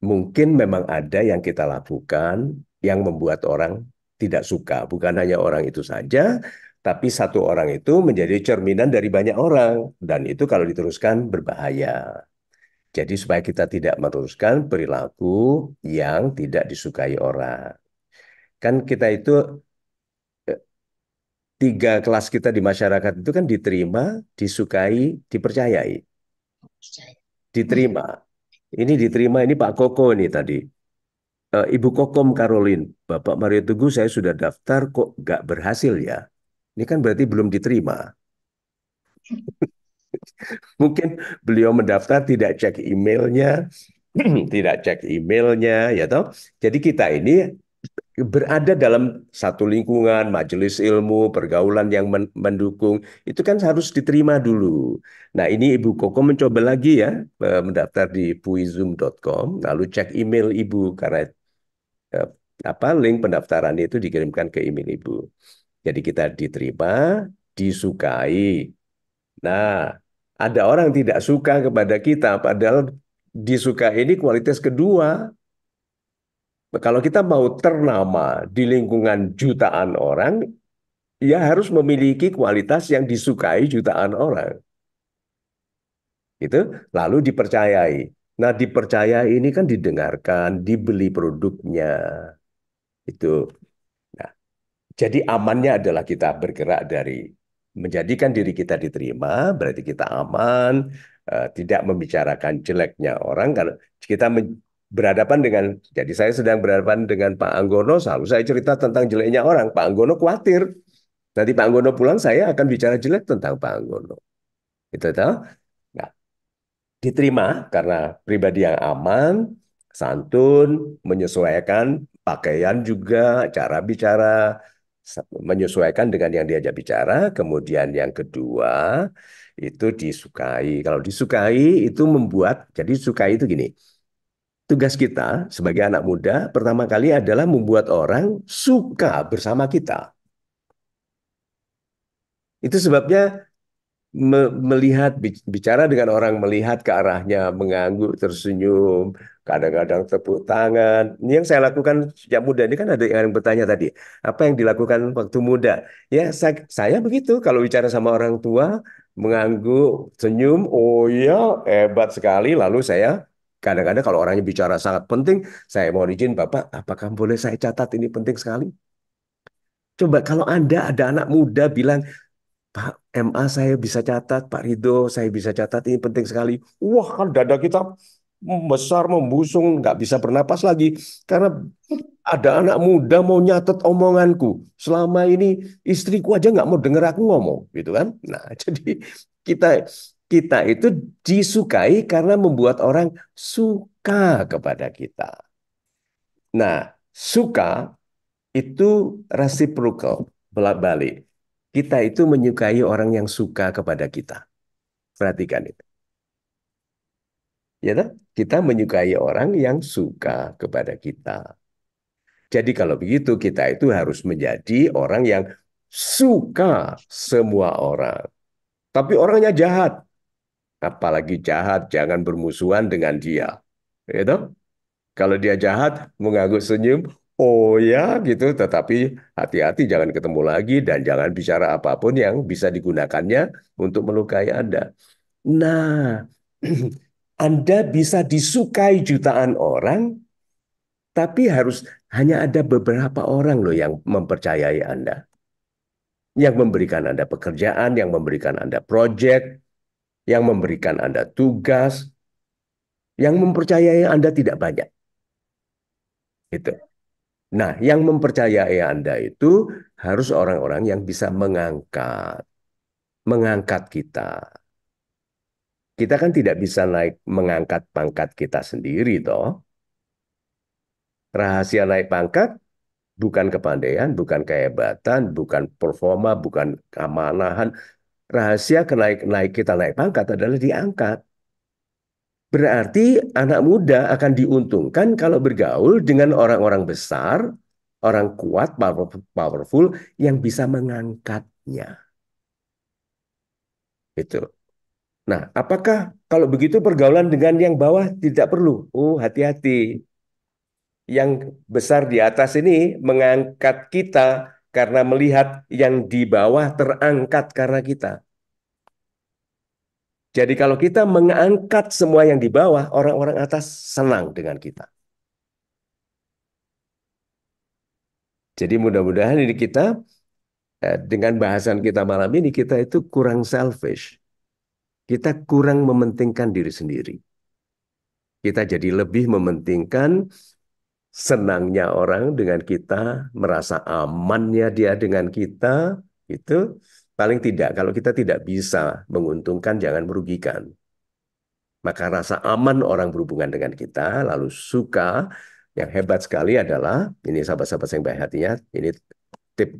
S4: Mungkin memang ada yang kita lakukan yang membuat orang tidak suka. Bukan hanya orang itu saja, tapi satu orang itu menjadi cerminan dari banyak orang. Dan itu kalau diteruskan berbahaya. Jadi supaya kita tidak meneruskan perilaku yang tidak disukai orang. Kan kita itu tiga kelas kita di masyarakat itu kan diterima, disukai, dipercayai. Diterima. Ini diterima, ini Pak Koko ini tadi. Eh, Ibu Kokom Karolin, Bapak Mario Teguh saya sudah daftar kok gak berhasil ya. Ini kan berarti belum diterima. *laughs* Mungkin beliau mendaftar tidak cek emailnya, *clears throat* tidak cek emailnya, ya toh. Jadi kita ini berada dalam satu lingkungan, majelis ilmu, pergaulan yang mendukung, itu kan harus diterima dulu. Nah ini Ibu Koko mencoba lagi ya, eh, mendaftar di puizum.com, lalu cek email Ibu, karena eh, apa link pendaftaran itu dikirimkan ke email Ibu. Jadi kita diterima, disukai. Nah, ada orang tidak suka kepada kita, padahal disukai ini kualitas kedua kalau kita mau ternama di lingkungan jutaan orang, ya harus memiliki kualitas yang disukai jutaan orang. Itu lalu dipercayai. Nah, dipercayai ini kan didengarkan, dibeli produknya. Itu. Nah, jadi amannya adalah kita bergerak dari menjadikan diri kita diterima, berarti kita aman, eh, tidak membicarakan jeleknya orang kalau kita berhadapan dengan jadi saya sedang berhadapan dengan Pak Anggono selalu saya cerita tentang jeleknya orang Pak Anggono khawatir nanti Pak Anggono pulang saya akan bicara jelek tentang Pak Anggono itu tahu nah, diterima karena pribadi yang aman santun menyesuaikan pakaian juga cara bicara menyesuaikan dengan yang diajak bicara kemudian yang kedua itu disukai kalau disukai itu membuat jadi suka itu gini tugas kita sebagai anak muda pertama kali adalah membuat orang suka bersama kita. Itu sebabnya me melihat bicara dengan orang melihat ke arahnya mengangguk tersenyum kadang-kadang tepuk tangan ini yang saya lakukan sejak muda ini kan ada yang bertanya tadi apa yang dilakukan waktu muda ya saya, saya begitu kalau bicara sama orang tua mengangguk senyum oh ya hebat sekali lalu saya Kadang-kadang kalau orangnya bicara sangat penting, saya mau izin Bapak, apakah boleh saya catat ini penting sekali? Coba kalau Anda ada anak muda bilang, Pak MA saya bisa catat, Pak rido saya bisa catat, ini penting sekali. Wah kan dada kita besar membusung, nggak bisa bernapas lagi. Karena ada anak muda mau nyatet omonganku. Selama ini istriku aja nggak mau denger aku ngomong, gitu kan? Nah, *laughs* jadi kita kita itu disukai karena membuat orang suka kepada kita. Nah, suka itu reciprocal, bolak-balik. Kita itu menyukai orang yang suka kepada kita. Perhatikan itu. Ya, kita menyukai orang yang suka kepada kita. Jadi kalau begitu kita itu harus menjadi orang yang suka semua orang. Tapi orangnya jahat, apalagi jahat, jangan bermusuhan dengan dia. Itu. Kalau dia jahat, mengangguk senyum, oh ya gitu, tetapi hati-hati jangan ketemu lagi dan jangan bicara apapun yang bisa digunakannya untuk melukai Anda. Nah, *clears throat* Anda bisa disukai jutaan orang, tapi harus hanya ada beberapa orang loh yang mempercayai Anda. Yang memberikan Anda pekerjaan, yang memberikan Anda proyek, yang memberikan Anda tugas, yang mempercayai Anda tidak banyak. itu. Nah, yang mempercayai Anda itu harus orang-orang yang bisa mengangkat. Mengangkat kita. Kita kan tidak bisa naik mengangkat pangkat kita sendiri toh. Rahasia naik pangkat bukan kepandaian, bukan kehebatan, bukan performa, bukan keamanahan, rahasia kenaik naik kita naik pangkat adalah diangkat. Berarti anak muda akan diuntungkan kalau bergaul dengan orang-orang besar, orang kuat, powerful yang bisa mengangkatnya. Itu. Nah, apakah kalau begitu pergaulan dengan yang bawah tidak perlu? Oh, hati-hati. Yang besar di atas ini mengangkat kita karena melihat yang di bawah terangkat karena kita. Jadi kalau kita mengangkat semua yang di bawah, orang-orang atas senang dengan kita. Jadi mudah-mudahan ini kita eh, dengan bahasan kita malam ini kita itu kurang selfish. Kita kurang mementingkan diri sendiri. Kita jadi lebih mementingkan senangnya orang dengan kita, merasa amannya dia dengan kita, itu paling tidak kalau kita tidak bisa menguntungkan jangan merugikan. Maka rasa aman orang berhubungan dengan kita, lalu suka yang hebat sekali adalah ini sahabat-sahabat yang baik hatinya, ini tip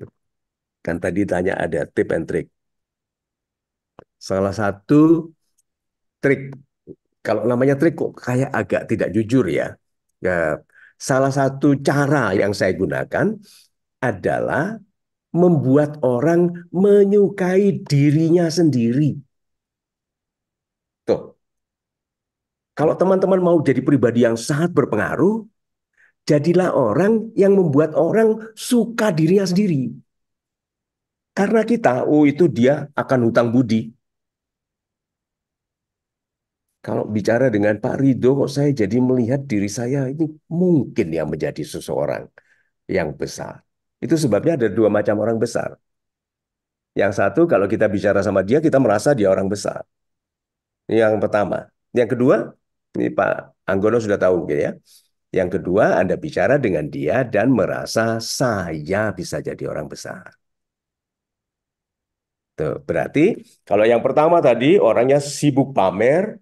S4: kan tadi tanya ada tip and trick. Salah satu trik kalau namanya trik kok kayak agak tidak jujur ya. Ya, Salah satu cara yang saya gunakan adalah membuat orang menyukai dirinya sendiri. Tuh. Kalau teman-teman mau jadi pribadi yang sangat berpengaruh, jadilah orang yang membuat orang suka dirinya sendiri. Karena kita, oh itu dia akan hutang budi. Kalau bicara dengan Pak Ridho, kok saya jadi melihat diri saya ini mungkin yang menjadi seseorang yang besar. Itu sebabnya ada dua macam orang besar. Yang satu, kalau kita bicara sama dia, kita merasa dia orang besar. Yang pertama. Yang kedua, ini Pak Anggono sudah tahu mungkin ya. Yang kedua, Anda bicara dengan dia dan merasa saya bisa jadi orang besar. Tuh, berarti kalau yang pertama tadi orangnya sibuk pamer,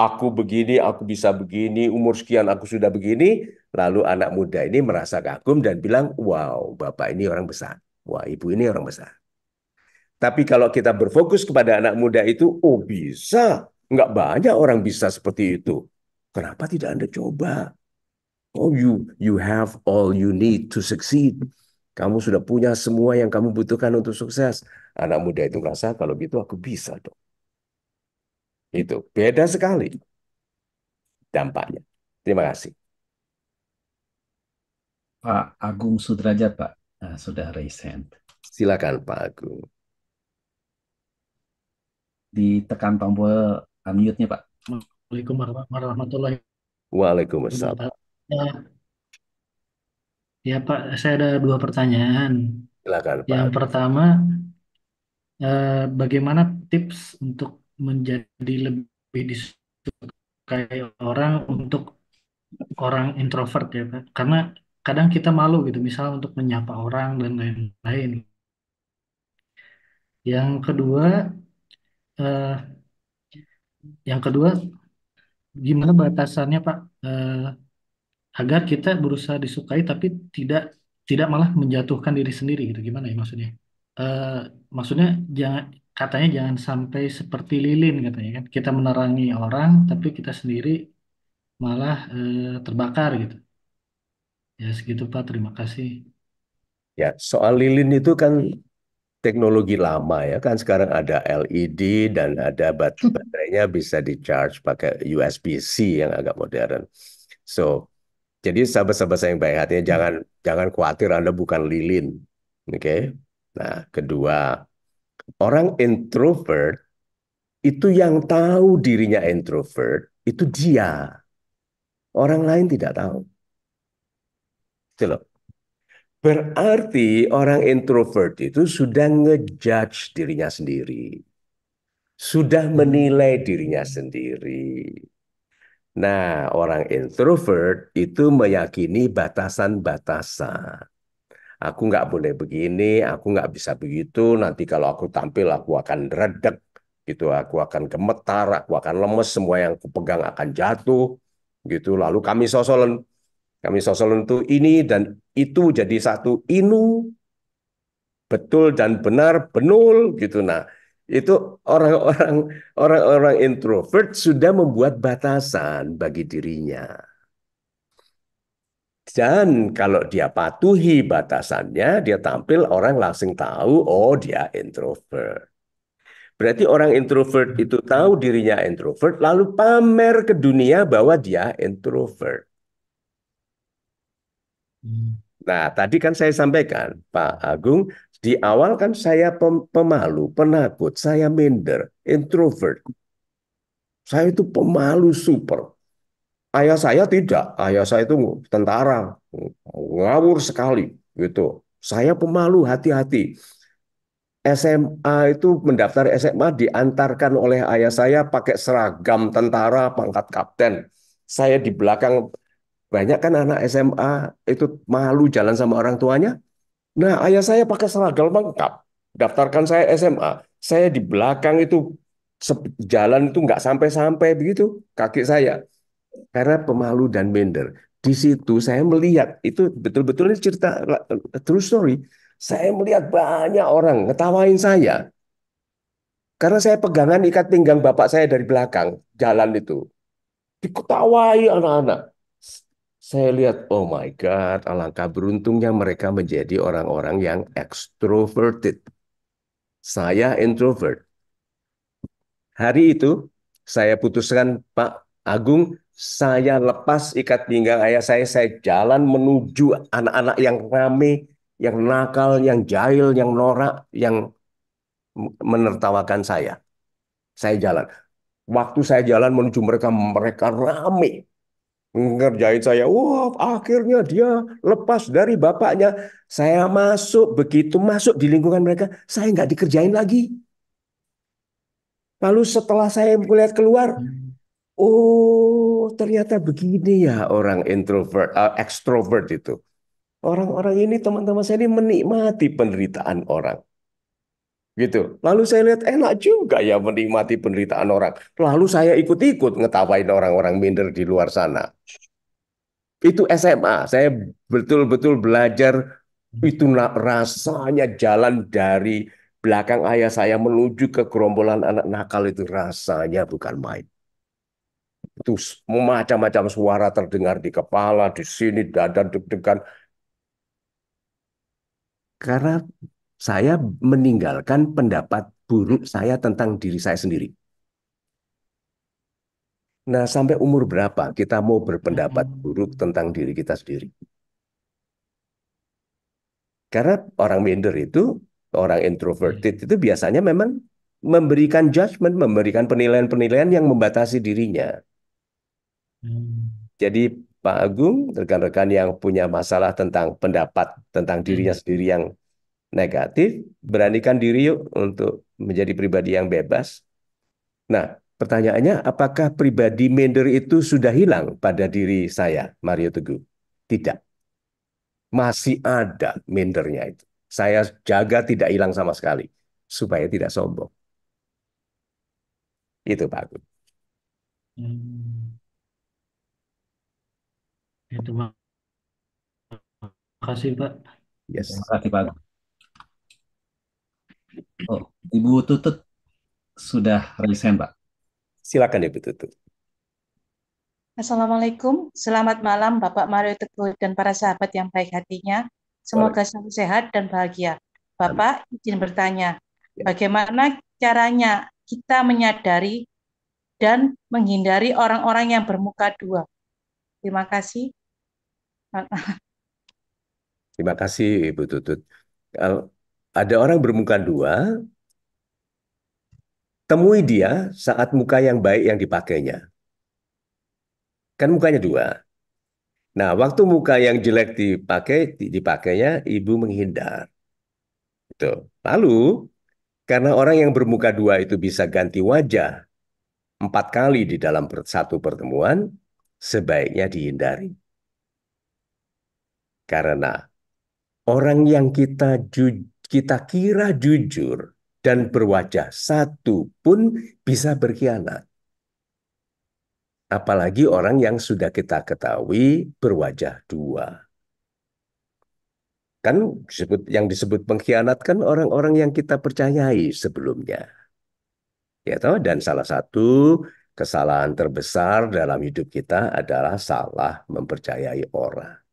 S4: aku begini, aku bisa begini, umur sekian aku sudah begini. Lalu anak muda ini merasa kagum dan bilang, wow, bapak ini orang besar. Wah, ibu ini orang besar. Tapi kalau kita berfokus kepada anak muda itu, oh bisa. Nggak banyak orang bisa seperti itu. Kenapa tidak Anda coba? Oh, you, you have all you need to succeed. Kamu sudah punya semua yang kamu butuhkan untuk sukses. Anak muda itu merasa, kalau gitu aku bisa dong. Itu beda sekali dampaknya. Terima
S1: kasih. Pak Agung Sudrajat, Pak. Nah, sudah recent. Silakan Pak Agung.
S6: Ditekan tombol unmute-nya, Pak. Assalamualaikum warahmatullahi wabarakatuh. Waalaikumsalam. Ya, ya Pak, saya ada dua pertanyaan. Silakan, Pak. Yang pertama, eh, bagaimana tips untuk menjadi lebih disukai orang untuk orang introvert ya Pak. Karena kadang kita malu gitu misal untuk menyapa orang dan lain-lain. Yang kedua eh, yang kedua gimana batasannya Pak eh, agar kita berusaha disukai tapi tidak tidak malah menjatuhkan diri sendiri gitu gimana ya maksudnya? Eh, maksudnya jangan katanya jangan sampai seperti lilin katanya kan kita menerangi orang tapi kita sendiri malah eh, terbakar gitu ya segitu Pak terima kasih
S4: ya soal lilin itu kan teknologi lama ya kan sekarang ada LED dan ada hmm. baterainya bisa di charge pakai USB-C yang agak modern so jadi sahabat-sahabat saya yang baik hatinya hmm. jangan jangan khawatir Anda bukan lilin oke okay? nah kedua orang introvert itu yang tahu dirinya introvert itu dia. Orang lain tidak tahu. Gitu Berarti orang introvert itu sudah ngejudge dirinya sendiri. Sudah menilai dirinya sendiri. Nah, orang introvert itu meyakini batasan-batasan aku nggak boleh begini, aku nggak bisa begitu, nanti kalau aku tampil aku akan redek, gitu, aku akan gemetar, aku akan lemes, semua yang aku pegang akan jatuh, gitu. Lalu kami sosolen, kami sosolen tuh ini dan itu jadi satu inu, betul dan benar, benul, gitu. Nah, itu orang-orang orang-orang introvert sudah membuat batasan bagi dirinya. Dan kalau dia patuhi batasannya, dia tampil orang langsung tahu, oh dia introvert. Berarti orang introvert itu tahu dirinya introvert, lalu pamer ke dunia bahwa dia introvert. Hmm. Nah, tadi kan saya sampaikan, Pak Agung, di awal kan saya pemalu, penakut, saya minder, introvert. Saya itu pemalu super ayah saya tidak. Ayah saya itu tentara, ngawur sekali gitu. Saya pemalu, hati-hati. SMA itu mendaftar SMA diantarkan oleh ayah saya pakai seragam tentara pangkat kapten. Saya di belakang banyak kan anak SMA itu malu jalan sama orang tuanya. Nah, ayah saya pakai seragam lengkap. Daftarkan saya SMA. Saya di belakang itu jalan itu nggak sampai-sampai begitu kaki saya karena pemalu dan minder. Di situ saya melihat itu betul-betul ini cerita true story. Saya melihat banyak orang ngetawain saya. Karena saya pegangan ikat pinggang bapak saya dari belakang jalan itu. Diketawai anak-anak. Saya lihat, oh my God, alangkah beruntungnya mereka menjadi orang-orang yang extroverted. Saya introvert. Hari itu saya putuskan, Pak Agung, saya lepas ikat pinggang ayah saya, saya jalan menuju anak-anak yang rame, yang nakal, yang jahil, yang norak, yang menertawakan saya. Saya jalan. Waktu saya jalan menuju mereka, mereka rame. Ngerjain saya, wah akhirnya dia lepas dari bapaknya. Saya masuk, begitu masuk di lingkungan mereka, saya nggak dikerjain lagi. Lalu setelah saya melihat keluar, oh ternyata begini ya orang introvert, uh, extrovert itu. Orang-orang ini teman-teman saya ini menikmati penderitaan orang. Gitu. Lalu saya lihat enak juga ya menikmati penderitaan orang. Lalu saya ikut-ikut ngetawain orang-orang minder di luar sana. Itu SMA, saya betul-betul belajar itu rasanya jalan dari belakang ayah saya menuju ke gerombolan anak nakal itu rasanya bukan main itu macam-macam suara terdengar di kepala, di sini, dada deg-degan. Karena saya meninggalkan pendapat buruk saya tentang diri saya sendiri. Nah, sampai umur berapa kita mau berpendapat buruk tentang diri kita sendiri? Karena orang minder itu, orang introverted itu biasanya memang memberikan judgement, memberikan penilaian-penilaian yang membatasi dirinya. Hmm. Jadi Pak Agung, rekan-rekan yang punya masalah tentang pendapat tentang hmm. dirinya sendiri yang negatif, beranikan diri yuk untuk menjadi pribadi yang bebas. Nah, pertanyaannya apakah pribadi minder itu sudah hilang pada diri saya, Mario Teguh? Tidak. Masih ada mindernya itu. Saya jaga tidak hilang sama sekali supaya tidak sombong. Itu Pak Agung.
S6: Hmm. Ya, terima kasih, Pak. Yes. Terima
S1: kasih, Pak. Oh, Ibu Tutut sudah resign Pak. Silakan Ibu Tutut.
S7: Assalamualaikum, selamat malam Bapak Mario Teguh dan para sahabat yang baik hatinya. Semoga selalu sehat dan bahagia. Bapak izin bertanya, ya. bagaimana caranya kita menyadari dan menghindari orang-orang yang bermuka dua? Terima kasih. *laughs*
S4: Terima kasih Ibu Tutut. Ada orang bermuka dua, temui dia saat muka yang baik yang dipakainya. Kan mukanya dua. Nah, waktu muka yang jelek dipakai dipakainya ibu menghindar. Itu. Lalu karena orang yang bermuka dua itu bisa ganti wajah empat kali di dalam satu pertemuan, sebaiknya dihindari. Karena orang yang kita kita kira jujur dan berwajah satu pun bisa berkhianat. Apalagi orang yang sudah kita ketahui berwajah dua. Kan disebut, yang disebut pengkhianat kan orang-orang yang kita percayai sebelumnya. Ya toh? Dan salah satu kesalahan terbesar dalam hidup kita adalah salah mempercayai orang.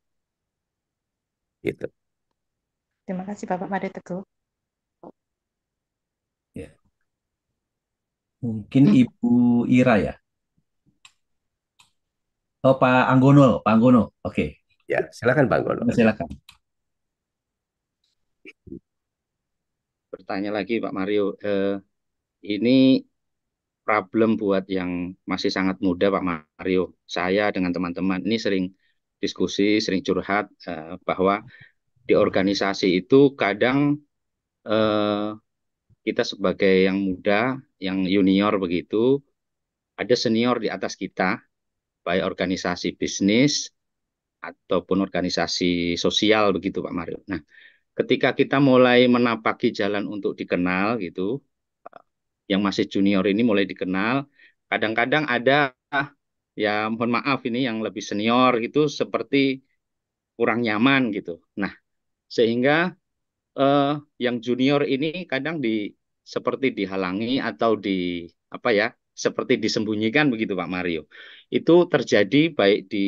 S4: Gitu.
S7: Terima kasih Bapak
S3: Made Teguh.
S1: Ya. Mungkin Ibu Ira ya. Oh Pak Anggono, Pak Anggono. Oke. Okay. Ya, silakan Pak Anggono. Silakan.
S8: Bertanya lagi Pak Mario, eh, ini problem buat yang masih sangat muda Pak Mario. Saya dengan teman-teman ini sering diskusi, sering curhat uh, bahwa di organisasi itu kadang uh, kita sebagai yang muda, yang junior begitu, ada senior di atas kita, baik organisasi bisnis ataupun organisasi sosial begitu Pak Mario. Nah, ketika kita mulai menapaki jalan untuk dikenal gitu, yang masih junior ini mulai dikenal, kadang-kadang ada ya mohon maaf ini yang lebih senior itu seperti kurang nyaman gitu. Nah, sehingga eh, yang junior ini kadang di seperti dihalangi atau di apa ya seperti disembunyikan begitu Pak Mario. Itu terjadi baik di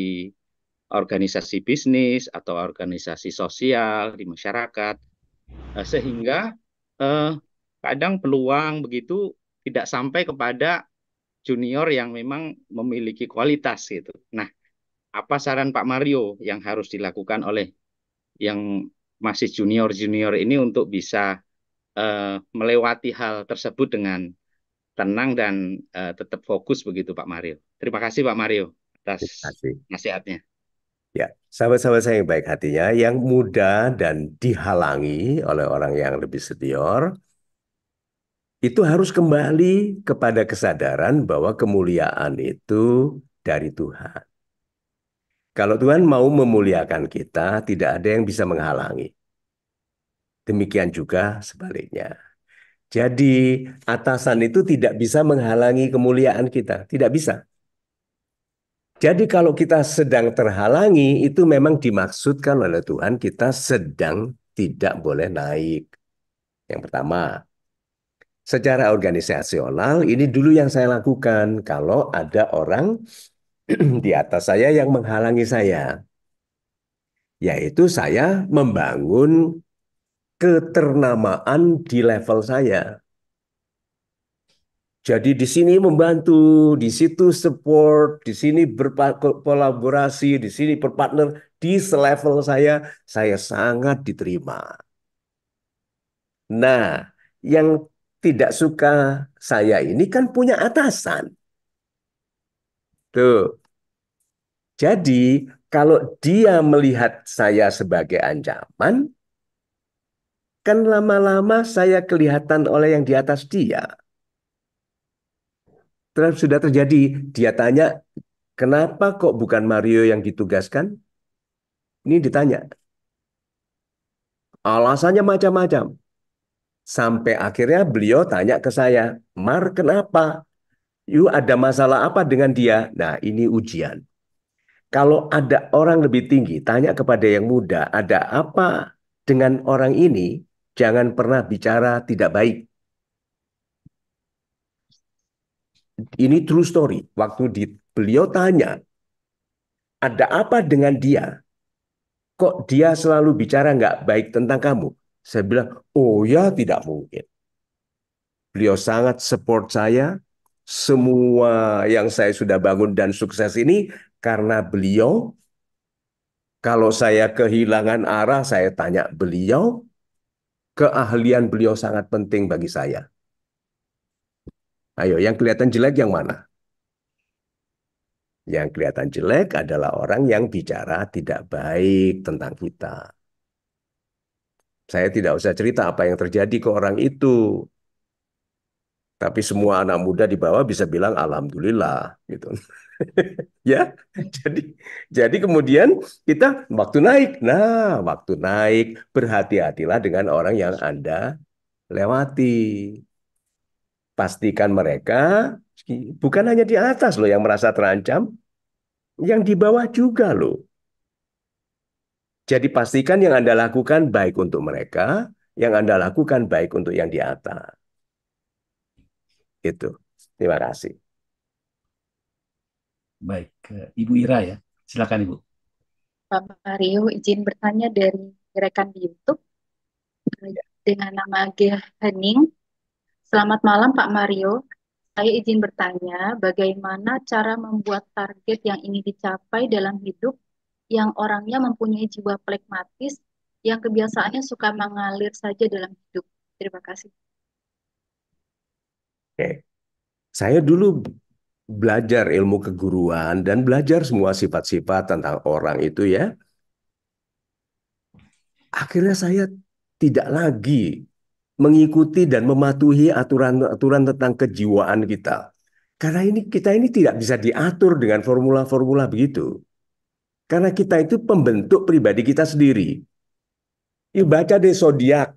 S8: organisasi bisnis atau organisasi sosial di masyarakat eh, sehingga eh, kadang peluang begitu tidak sampai kepada junior yang memang memiliki kualitas gitu. Nah, apa saran Pak Mario yang harus dilakukan oleh yang masih junior-junior ini untuk bisa uh, melewati hal tersebut dengan tenang dan uh, tetap fokus begitu Pak Mario. Terima kasih Pak Mario atas nasihatnya.
S4: Ya, sahabat-sahabat saya yang baik hatinya, yang muda dan dihalangi oleh orang yang lebih senior, itu harus kembali kepada kesadaran bahwa kemuliaan itu dari Tuhan. Kalau Tuhan mau memuliakan kita, tidak ada yang bisa menghalangi. Demikian juga sebaliknya. Jadi, atasan itu tidak bisa menghalangi kemuliaan kita, tidak bisa. Jadi, kalau kita sedang terhalangi, itu memang dimaksudkan oleh Tuhan kita sedang tidak boleh naik. Yang pertama, Secara organisasional, ini dulu yang saya lakukan kalau ada orang *clears throat* di atas saya yang menghalangi saya. Yaitu saya membangun keternamaan di level saya. Jadi di sini membantu, di situ support, di sini berkolaborasi, di sini berpartner, di selevel saya, saya sangat diterima. Nah, yang tidak suka saya ini kan punya atasan. Tuh. Jadi, kalau dia melihat saya sebagai ancaman, kan lama-lama saya kelihatan oleh yang di atas dia. Terus sudah terjadi, dia tanya, kenapa kok bukan Mario yang ditugaskan? Ini ditanya. Alasannya macam-macam. Sampai akhirnya beliau tanya ke saya, Mar kenapa? You ada masalah apa dengan dia? Nah ini ujian. Kalau ada orang lebih tinggi, tanya kepada yang muda, ada apa dengan orang ini? Jangan pernah bicara tidak baik. Ini true story. Waktu di, beliau tanya, ada apa dengan dia? Kok dia selalu bicara nggak baik tentang kamu? Saya bilang, oh ya tidak mungkin. Beliau sangat support saya, semua yang saya sudah bangun dan sukses ini karena beliau. Kalau saya kehilangan arah, saya tanya beliau. Keahlian beliau sangat penting bagi saya. Ayo, yang kelihatan jelek yang mana? Yang kelihatan jelek adalah orang yang bicara tidak baik tentang kita. Saya tidak usah cerita apa yang terjadi ke orang itu. Tapi semua anak muda di bawah bisa bilang alhamdulillah gitu. *laughs* ya. Jadi jadi kemudian kita waktu naik. Nah, waktu naik berhati-hatilah dengan orang yang Anda lewati. Pastikan mereka bukan hanya di atas loh yang merasa terancam, yang di bawah juga loh. Jadi pastikan yang Anda lakukan baik untuk mereka, yang Anda lakukan baik untuk yang di atas. Itu. Terima
S1: kasih. Baik, Ibu Ira ya. Silakan Ibu.
S3: Pak Mario, izin bertanya dari rekan di YouTube dengan nama G. Hening. Selamat malam Pak Mario. Saya izin bertanya, bagaimana cara membuat target yang ingin dicapai dalam hidup yang orangnya mempunyai jiwa pragmatis yang kebiasaannya suka mengalir saja dalam hidup. Terima kasih.
S4: Oke. Saya dulu belajar ilmu keguruan dan belajar semua sifat-sifat tentang orang itu ya. Akhirnya saya tidak lagi mengikuti dan mematuhi aturan-aturan tentang kejiwaan kita. Karena ini kita ini tidak bisa diatur dengan formula-formula begitu. Karena kita itu pembentuk pribadi kita sendiri. Yuk baca deh zodiak.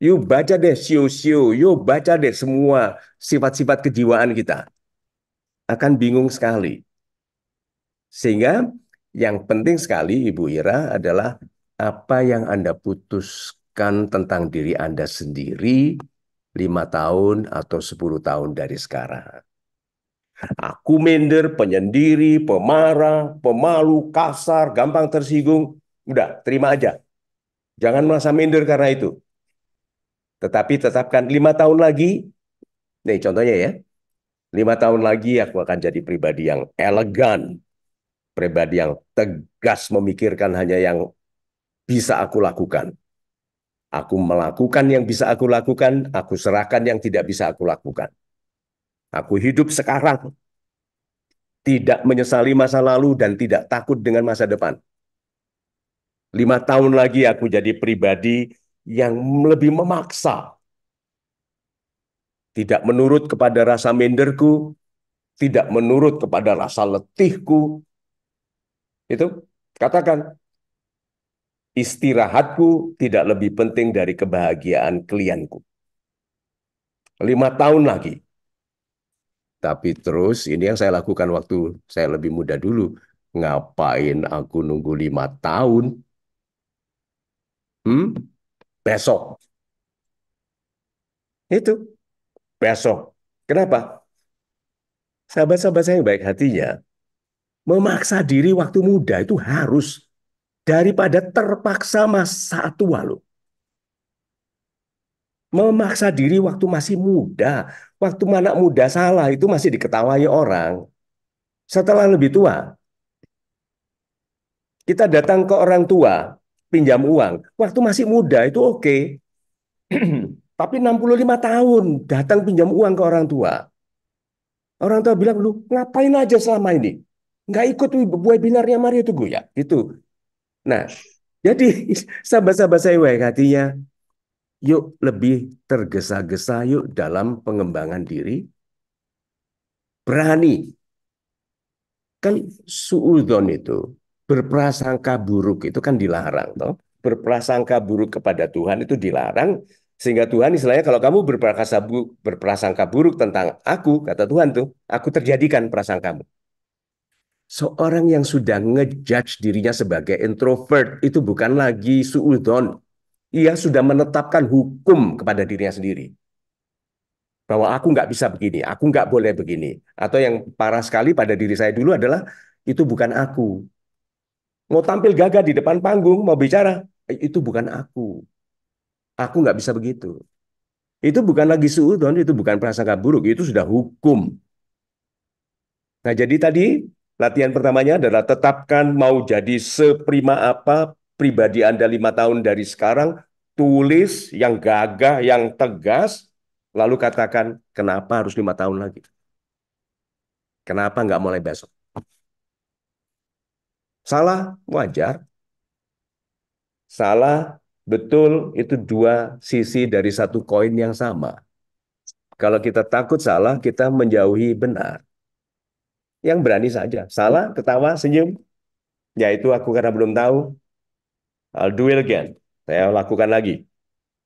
S4: Yuk baca deh sio-sio. Yuk baca deh semua sifat-sifat kejiwaan kita. Akan bingung sekali. Sehingga yang penting sekali Ibu Ira adalah apa yang Anda putuskan tentang diri Anda sendiri lima tahun atau 10 tahun dari sekarang. Aku minder, penyendiri, pemarah, pemalu, kasar, gampang tersinggung. Udah, terima aja. Jangan merasa minder karena itu. Tetapi tetapkan lima tahun lagi. Nih contohnya ya. Lima tahun lagi aku akan jadi pribadi yang elegan. Pribadi yang tegas memikirkan hanya yang bisa aku lakukan. Aku melakukan yang bisa aku lakukan, aku serahkan yang tidak bisa aku lakukan. Aku hidup sekarang, tidak menyesali masa lalu dan tidak takut dengan masa depan. Lima tahun lagi aku jadi pribadi yang lebih memaksa. Tidak menurut kepada rasa minderku, tidak menurut kepada rasa letihku. Itu katakan, istirahatku tidak lebih penting dari kebahagiaan klienku. Lima tahun lagi, tapi terus ini yang saya lakukan waktu saya lebih muda dulu. Ngapain aku nunggu lima tahun? Hmm? Besok. Itu. Besok. Kenapa? Sahabat-sahabat saya yang baik hatinya, memaksa diri waktu muda itu harus daripada terpaksa masa tua loh. Memaksa diri waktu masih muda, waktu anak muda salah itu masih diketawai orang. Setelah lebih tua, kita datang ke orang tua, pinjam uang. Waktu masih muda itu oke. Okay. *clears throat* Tapi 65 tahun datang pinjam uang ke orang tua. Orang tua bilang, lu ngapain aja selama ini? Nggak ikut webinarnya Mario Teguh ya? Gitu. Nah, jadi *laughs* sahabat-sahabat saya hatinya Yuk lebih tergesa-gesa yuk dalam pengembangan diri. Berani. Kan suudon itu, berprasangka buruk itu kan dilarang. Toh? Berprasangka buruk kepada Tuhan itu dilarang. Sehingga Tuhan istilahnya kalau kamu berprasangka, buruk tentang aku, kata Tuhan tuh, aku terjadikan prasangkamu. Seorang yang sudah ngejudge dirinya sebagai introvert itu bukan lagi suudon, ia sudah menetapkan hukum kepada dirinya sendiri. Bahwa aku nggak bisa begini, aku nggak boleh begini. Atau yang parah sekali pada diri saya dulu adalah, itu bukan aku. Mau tampil gagah di depan panggung, mau bicara, eh, itu bukan aku. Aku nggak bisa begitu. Itu bukan lagi suudon, itu bukan prasangka buruk, itu sudah hukum. Nah jadi tadi latihan pertamanya adalah tetapkan mau jadi seprima apa, pribadi Anda lima tahun dari sekarang, tulis yang gagah, yang tegas, lalu katakan kenapa harus lima tahun lagi. Kenapa nggak mulai besok? Salah wajar. Salah betul itu dua sisi dari satu koin yang sama. Kalau kita takut salah, kita menjauhi benar. Yang berani saja. Salah, ketawa, senyum. Ya itu aku karena belum tahu. I'll do it again. Saya lakukan lagi.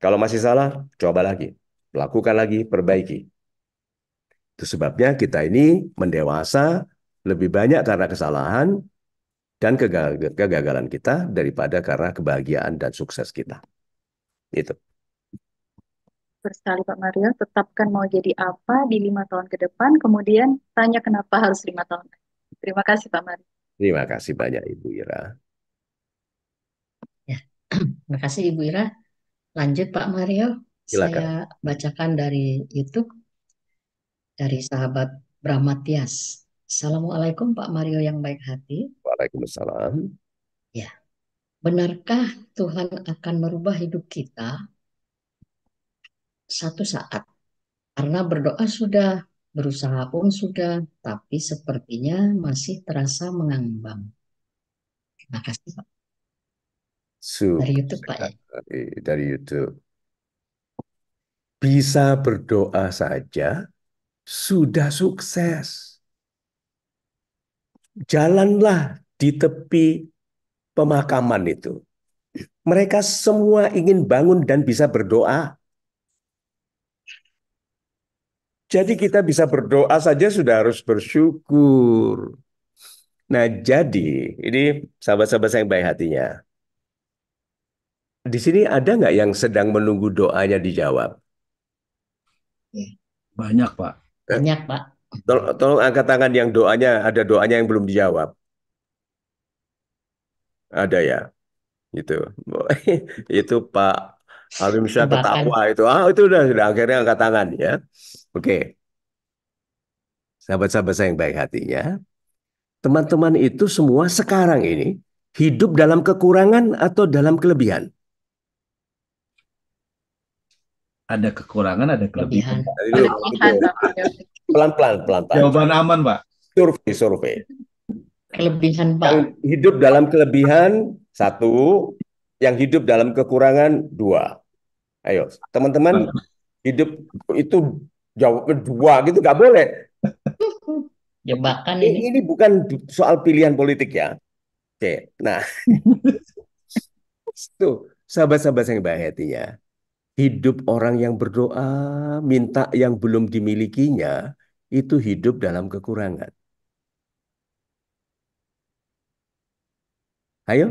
S4: Kalau masih salah, coba lagi. Lakukan lagi, perbaiki. Itu sebabnya kita ini mendewasa lebih banyak karena kesalahan dan kegagalan kita daripada karena kebahagiaan dan sukses kita. Itu.
S3: Sekali Pak Mario, tetapkan mau jadi apa di lima tahun ke depan, kemudian tanya kenapa harus lima tahun. Terima kasih Pak Mario.
S4: Terima kasih banyak Ibu Ira.
S5: Terima *clears throat* kasih Ibu Ira. Lanjut Pak Mario. Silakan. Saya bacakan dari YouTube dari sahabat Bramatias. Assalamualaikum Pak Mario yang baik hati.
S4: Waalaikumsalam.
S5: Ya. Benarkah Tuhan akan merubah hidup kita satu saat? Karena berdoa sudah, berusaha pun sudah, tapi sepertinya masih terasa mengambang. Terima kasih
S4: Pak. Su, dari YouTube Pak ya? Dari, dari YouTube. Bisa berdoa saja, sudah sukses. Jalanlah di tepi pemakaman itu. Mereka semua ingin bangun dan bisa berdoa. Jadi kita bisa berdoa saja sudah harus bersyukur. Nah jadi, ini sahabat-sahabat saya yang baik hatinya di sini ada nggak yang sedang menunggu doanya dijawab?
S5: Ya. Banyak Pak. Banyak Pak.
S4: Tol tolong angkat tangan yang doanya ada doanya yang belum dijawab. Ada ya, gitu. *laughs* itu Pak Alim Syah ketawa itu. Ah itu udah sudah akhirnya angkat tangan ya. Oke. Sahabat-sahabat saya yang baik hatinya, teman-teman itu semua sekarang ini hidup dalam kekurangan atau dalam kelebihan? ada kekurangan, ada kelebihan. Gitu. Pelan-pelan, pelan-pelan. Jawaban aman, Pak. Survei, survei. Kelebihan, Pak. Yang hidup dalam kelebihan, satu. Yang hidup dalam kekurangan, dua. Ayo, teman-teman, hidup itu jawab dua gitu nggak boleh.
S5: Jebakan *laughs* ya,
S4: ini. Ini bukan soal pilihan politik ya. Oke, nah. *laughs* Tuh, sahabat-sahabat yang bahagia hatinya Hidup orang yang berdoa, minta yang belum dimilikinya, itu hidup dalam kekurangan. Ayo.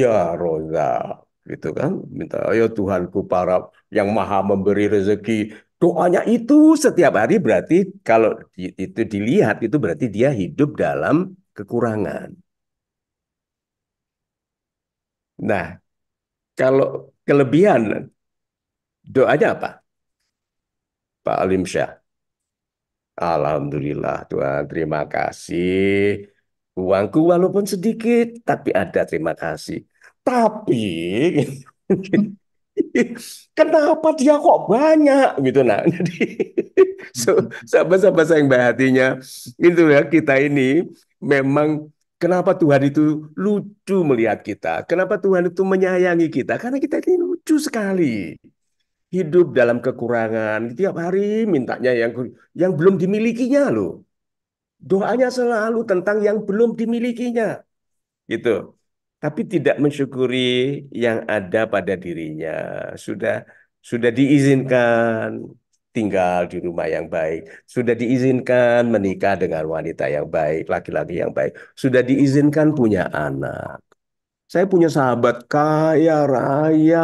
S4: Ya Roza, gitu kan. Minta, ayo Tuhanku para yang maha memberi rezeki. Doanya itu setiap hari berarti kalau itu dilihat itu berarti dia hidup dalam kekurangan. Nah, kalau kelebihan doanya apa? Pak Alim Syah. Alhamdulillah Tuhan, terima kasih. Uangku walaupun sedikit, tapi ada terima kasih. Tapi *laughs* kenapa dia kok banyak gitu nah. *laughs* Jadi so, sahabat-sahabat yang bahatinya itu ya kita ini memang Kenapa Tuhan itu lucu melihat kita? Kenapa Tuhan itu menyayangi kita? Karena kita ini lucu sekali. Hidup dalam kekurangan, tiap hari mintanya yang yang belum dimilikinya loh. Doanya selalu tentang yang belum dimilikinya. Gitu. Tapi tidak mensyukuri yang ada pada dirinya. Sudah sudah diizinkan, tinggal di rumah yang baik, sudah diizinkan menikah dengan wanita yang baik, laki-laki yang baik, sudah diizinkan punya anak. Saya punya sahabat kaya raya,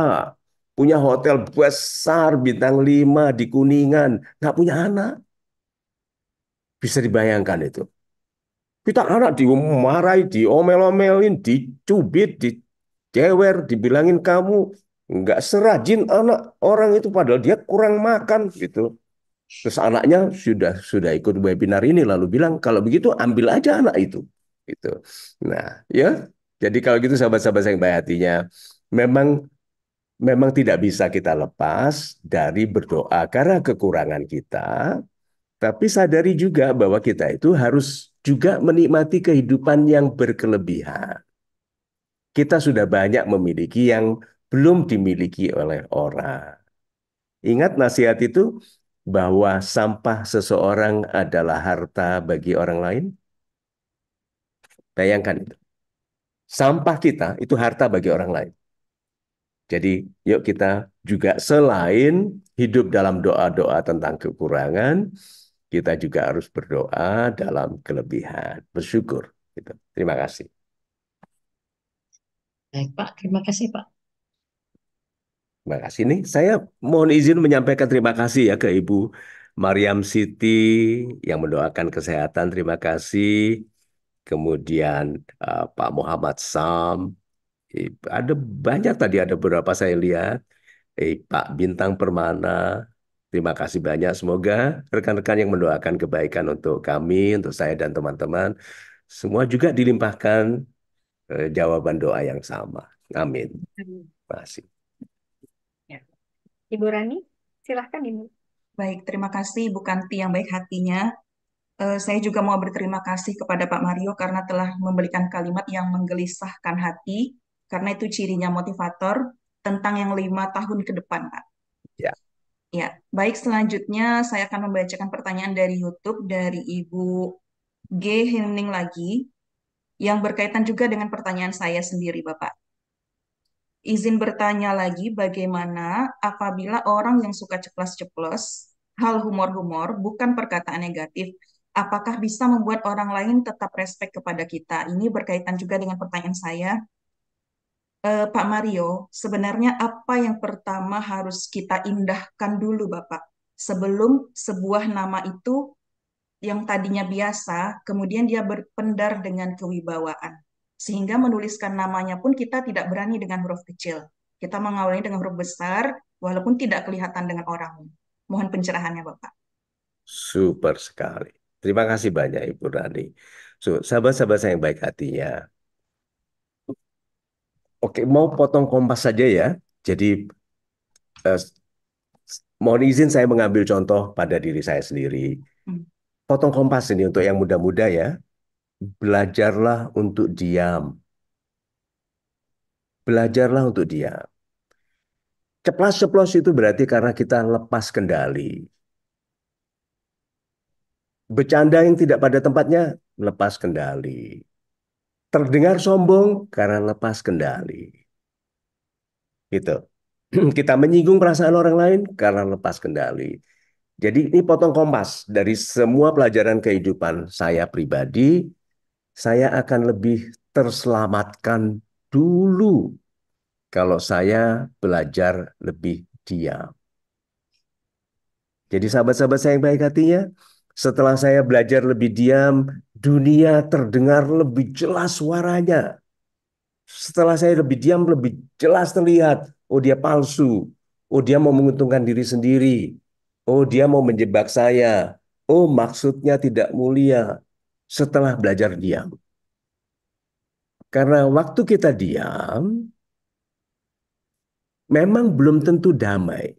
S4: punya hotel besar bintang lima di Kuningan, nggak punya anak. Bisa dibayangkan itu. Kita anak diumarai, diomel-omelin, dicubit, dicewer dibilangin kamu nggak serajin anak orang itu padahal dia kurang makan gitu. Terus anaknya sudah sudah ikut webinar ini lalu bilang kalau begitu ambil aja anak itu gitu. Nah, ya. Jadi kalau gitu sahabat-sahabat yang baik hatinya memang memang tidak bisa kita lepas dari berdoa karena kekurangan kita, tapi sadari juga bahwa kita itu harus juga menikmati kehidupan yang berkelebihan. Kita sudah banyak memiliki yang belum dimiliki oleh orang. Ingat nasihat itu bahwa sampah seseorang adalah harta bagi orang lain. Bayangkan itu. Sampah kita itu harta bagi orang lain. Jadi, yuk kita juga selain hidup dalam doa-doa tentang kekurangan, kita juga harus berdoa dalam kelebihan, bersyukur. Gitu. Terima kasih.
S5: Baik Pak, terima kasih Pak.
S4: Terima kasih. Ini saya mohon izin menyampaikan terima kasih ya ke Ibu Mariam Siti yang mendoakan kesehatan. Terima kasih. Kemudian uh, Pak Muhammad Sam. Ada banyak tadi, ada beberapa saya lihat. Eh, Pak Bintang Permana. Terima kasih banyak. Semoga rekan-rekan yang mendoakan kebaikan untuk kami, untuk saya dan teman-teman, semua juga dilimpahkan eh, jawaban doa yang sama. Amin. Terima kasih.
S7: Ibu Rani, silahkan Ibu. Baik, terima kasih Ibu Kanti yang baik hatinya. Uh, saya juga mau berterima kasih kepada Pak Mario karena telah memberikan kalimat yang menggelisahkan hati, karena itu cirinya motivator tentang yang lima tahun ke depan, Pak. Ya. Ya, baik selanjutnya saya akan membacakan pertanyaan dari YouTube dari Ibu G. Hening lagi, yang berkaitan juga dengan pertanyaan saya sendiri, Bapak izin bertanya lagi bagaimana apabila orang yang suka ceplas-ceplos, hal humor-humor bukan perkataan negatif, apakah bisa membuat orang lain tetap respect kepada kita? Ini berkaitan juga dengan pertanyaan saya. Eh, Pak Mario, sebenarnya apa yang pertama harus kita indahkan dulu Bapak? Sebelum sebuah nama itu yang tadinya biasa, kemudian dia berpendar dengan kewibawaan. Sehingga menuliskan namanya pun kita tidak berani dengan huruf kecil. Kita mengawali dengan huruf besar, walaupun tidak kelihatan dengan orang. Mohon pencerahannya, Bapak.
S4: Super sekali. Terima kasih banyak, Ibu Rani. So, sahabat-sahabat saya yang baik hatinya. Oke, mau potong kompas saja ya. Jadi, eh, mohon izin saya mengambil contoh pada diri saya sendiri. Hmm. Potong kompas ini untuk yang muda-muda ya belajarlah untuk diam. Belajarlah untuk diam. ceplos ceplos itu berarti karena kita lepas kendali. Bercanda yang tidak pada tempatnya, lepas kendali. Terdengar sombong karena lepas kendali. Gitu. *clears throat* Kita menyinggung perasaan orang lain karena lepas kendali. Jadi ini potong kompas dari semua pelajaran kehidupan saya pribadi, saya akan lebih terselamatkan dulu kalau saya belajar lebih diam. Jadi sahabat-sahabat saya yang baik hatinya, setelah saya belajar lebih diam, dunia terdengar lebih jelas suaranya. Setelah saya lebih diam, lebih jelas terlihat, oh dia palsu, oh dia mau menguntungkan diri sendiri, oh dia mau menjebak saya, oh maksudnya tidak mulia, setelah belajar diam. Karena waktu kita diam, memang belum tentu damai.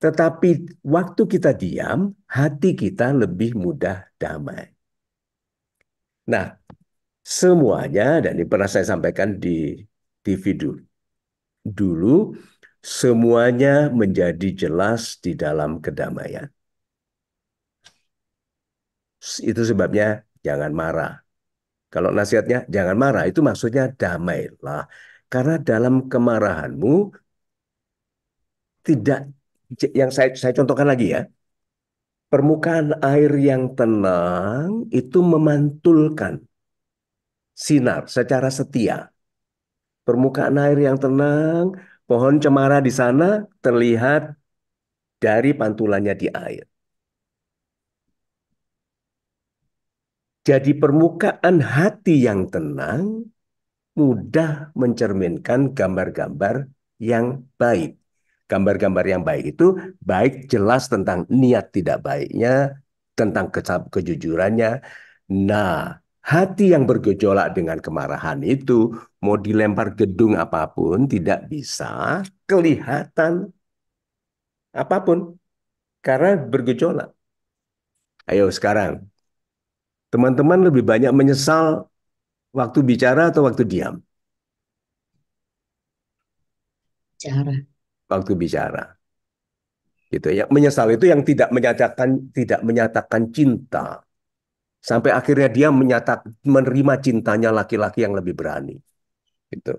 S4: Tetapi waktu kita diam, hati kita lebih mudah damai. Nah, semuanya dan ini pernah saya sampaikan di TV dulu. Dulu semuanya menjadi jelas di dalam kedamaian. Itu sebabnya jangan marah. Kalau nasihatnya jangan marah, itu maksudnya damailah. Karena dalam kemarahanmu tidak yang saya saya contohkan lagi ya. Permukaan air yang tenang itu memantulkan sinar secara setia. Permukaan air yang tenang, pohon cemara di sana terlihat dari pantulannya di air. Jadi permukaan hati yang tenang mudah mencerminkan gambar-gambar yang baik. Gambar-gambar yang baik itu baik jelas tentang niat tidak baiknya, tentang ke kejujurannya. Nah, hati yang bergejolak dengan kemarahan itu mau dilempar gedung apapun tidak bisa kelihatan apapun karena bergejolak. Ayo sekarang Teman-teman lebih banyak menyesal waktu bicara atau waktu diam? Bicara. Waktu bicara. Gitu ya. Menyesal itu yang tidak menyatakan tidak menyatakan cinta. Sampai akhirnya dia menyatakan menerima cintanya laki-laki yang lebih berani. Gitu.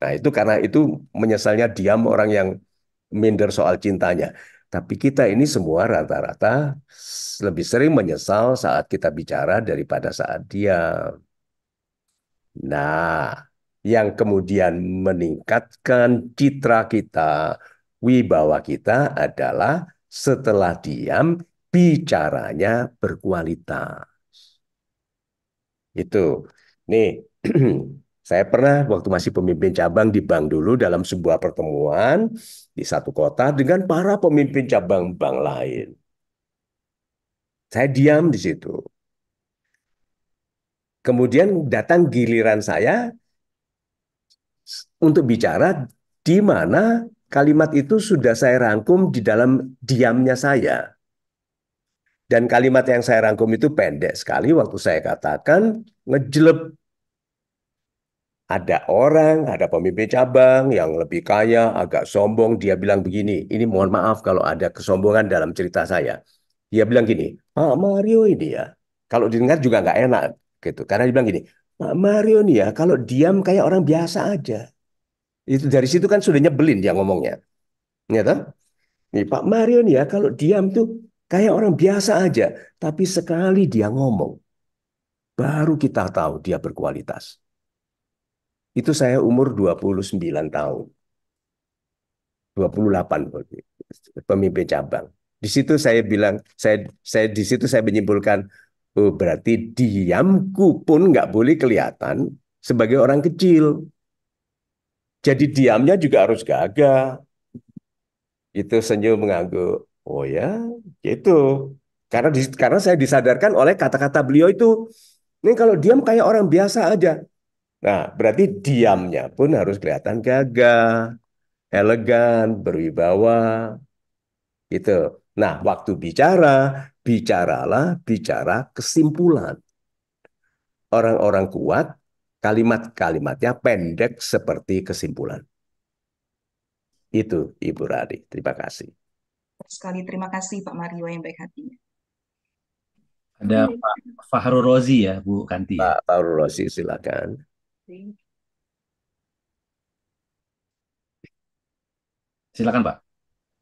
S4: Nah, itu karena itu menyesalnya diam orang yang minder soal cintanya. Tapi kita ini semua rata-rata lebih sering menyesal saat kita bicara daripada saat diam. Nah, yang kemudian meningkatkan citra kita, wibawa kita adalah setelah diam, bicaranya berkualitas. Itu. Nih, *clears throat* Saya pernah waktu masih pemimpin cabang di bank dulu dalam sebuah pertemuan di satu kota dengan para pemimpin cabang bank lain. Saya diam di situ. Kemudian datang giliran saya untuk bicara di mana kalimat itu sudah saya rangkum di dalam diamnya saya. Dan kalimat yang saya rangkum itu pendek sekali waktu saya katakan ngejelep ada orang, ada pemimpin cabang yang lebih kaya, agak sombong, dia bilang begini, ini mohon maaf kalau ada kesombongan dalam cerita saya. Dia bilang gini, Pak Mario ini ya, kalau didengar juga nggak enak gitu, karena dia bilang gini, Pak Mario nih ya, kalau diam kayak orang biasa aja. Itu dari situ kan sudah nyebelin dia ngomongnya. Ya toh? Nih, Pak Mario nih ya, kalau diam tuh kayak orang biasa aja, tapi sekali dia ngomong, baru kita tahu dia berkualitas. Itu saya umur 29 tahun. 28 pemimpin cabang. Di situ saya bilang, saya saya di situ saya menyimpulkan, oh berarti diamku pun nggak boleh kelihatan sebagai orang kecil. Jadi diamnya juga harus gagah. Itu senyum mengangguk. Oh ya, gitu. Karena di, karena saya disadarkan oleh kata-kata beliau itu, ini kalau diam kayak orang biasa aja. Nah, berarti diamnya pun harus kelihatan gagah, elegan, berwibawa, gitu. Nah, waktu bicara, bicaralah bicara kesimpulan. Orang-orang kuat, kalimat-kalimatnya pendek seperti kesimpulan. Itu Ibu Radi. Terima kasih.
S7: Sekali terima kasih Pak Mario yang baik hati.
S4: Ada
S5: Pak
S1: Fahru Rozi ya, Bu Kanti. Ya. Pak Fahru Rozi silakan.
S4: Silakan,
S8: Pak.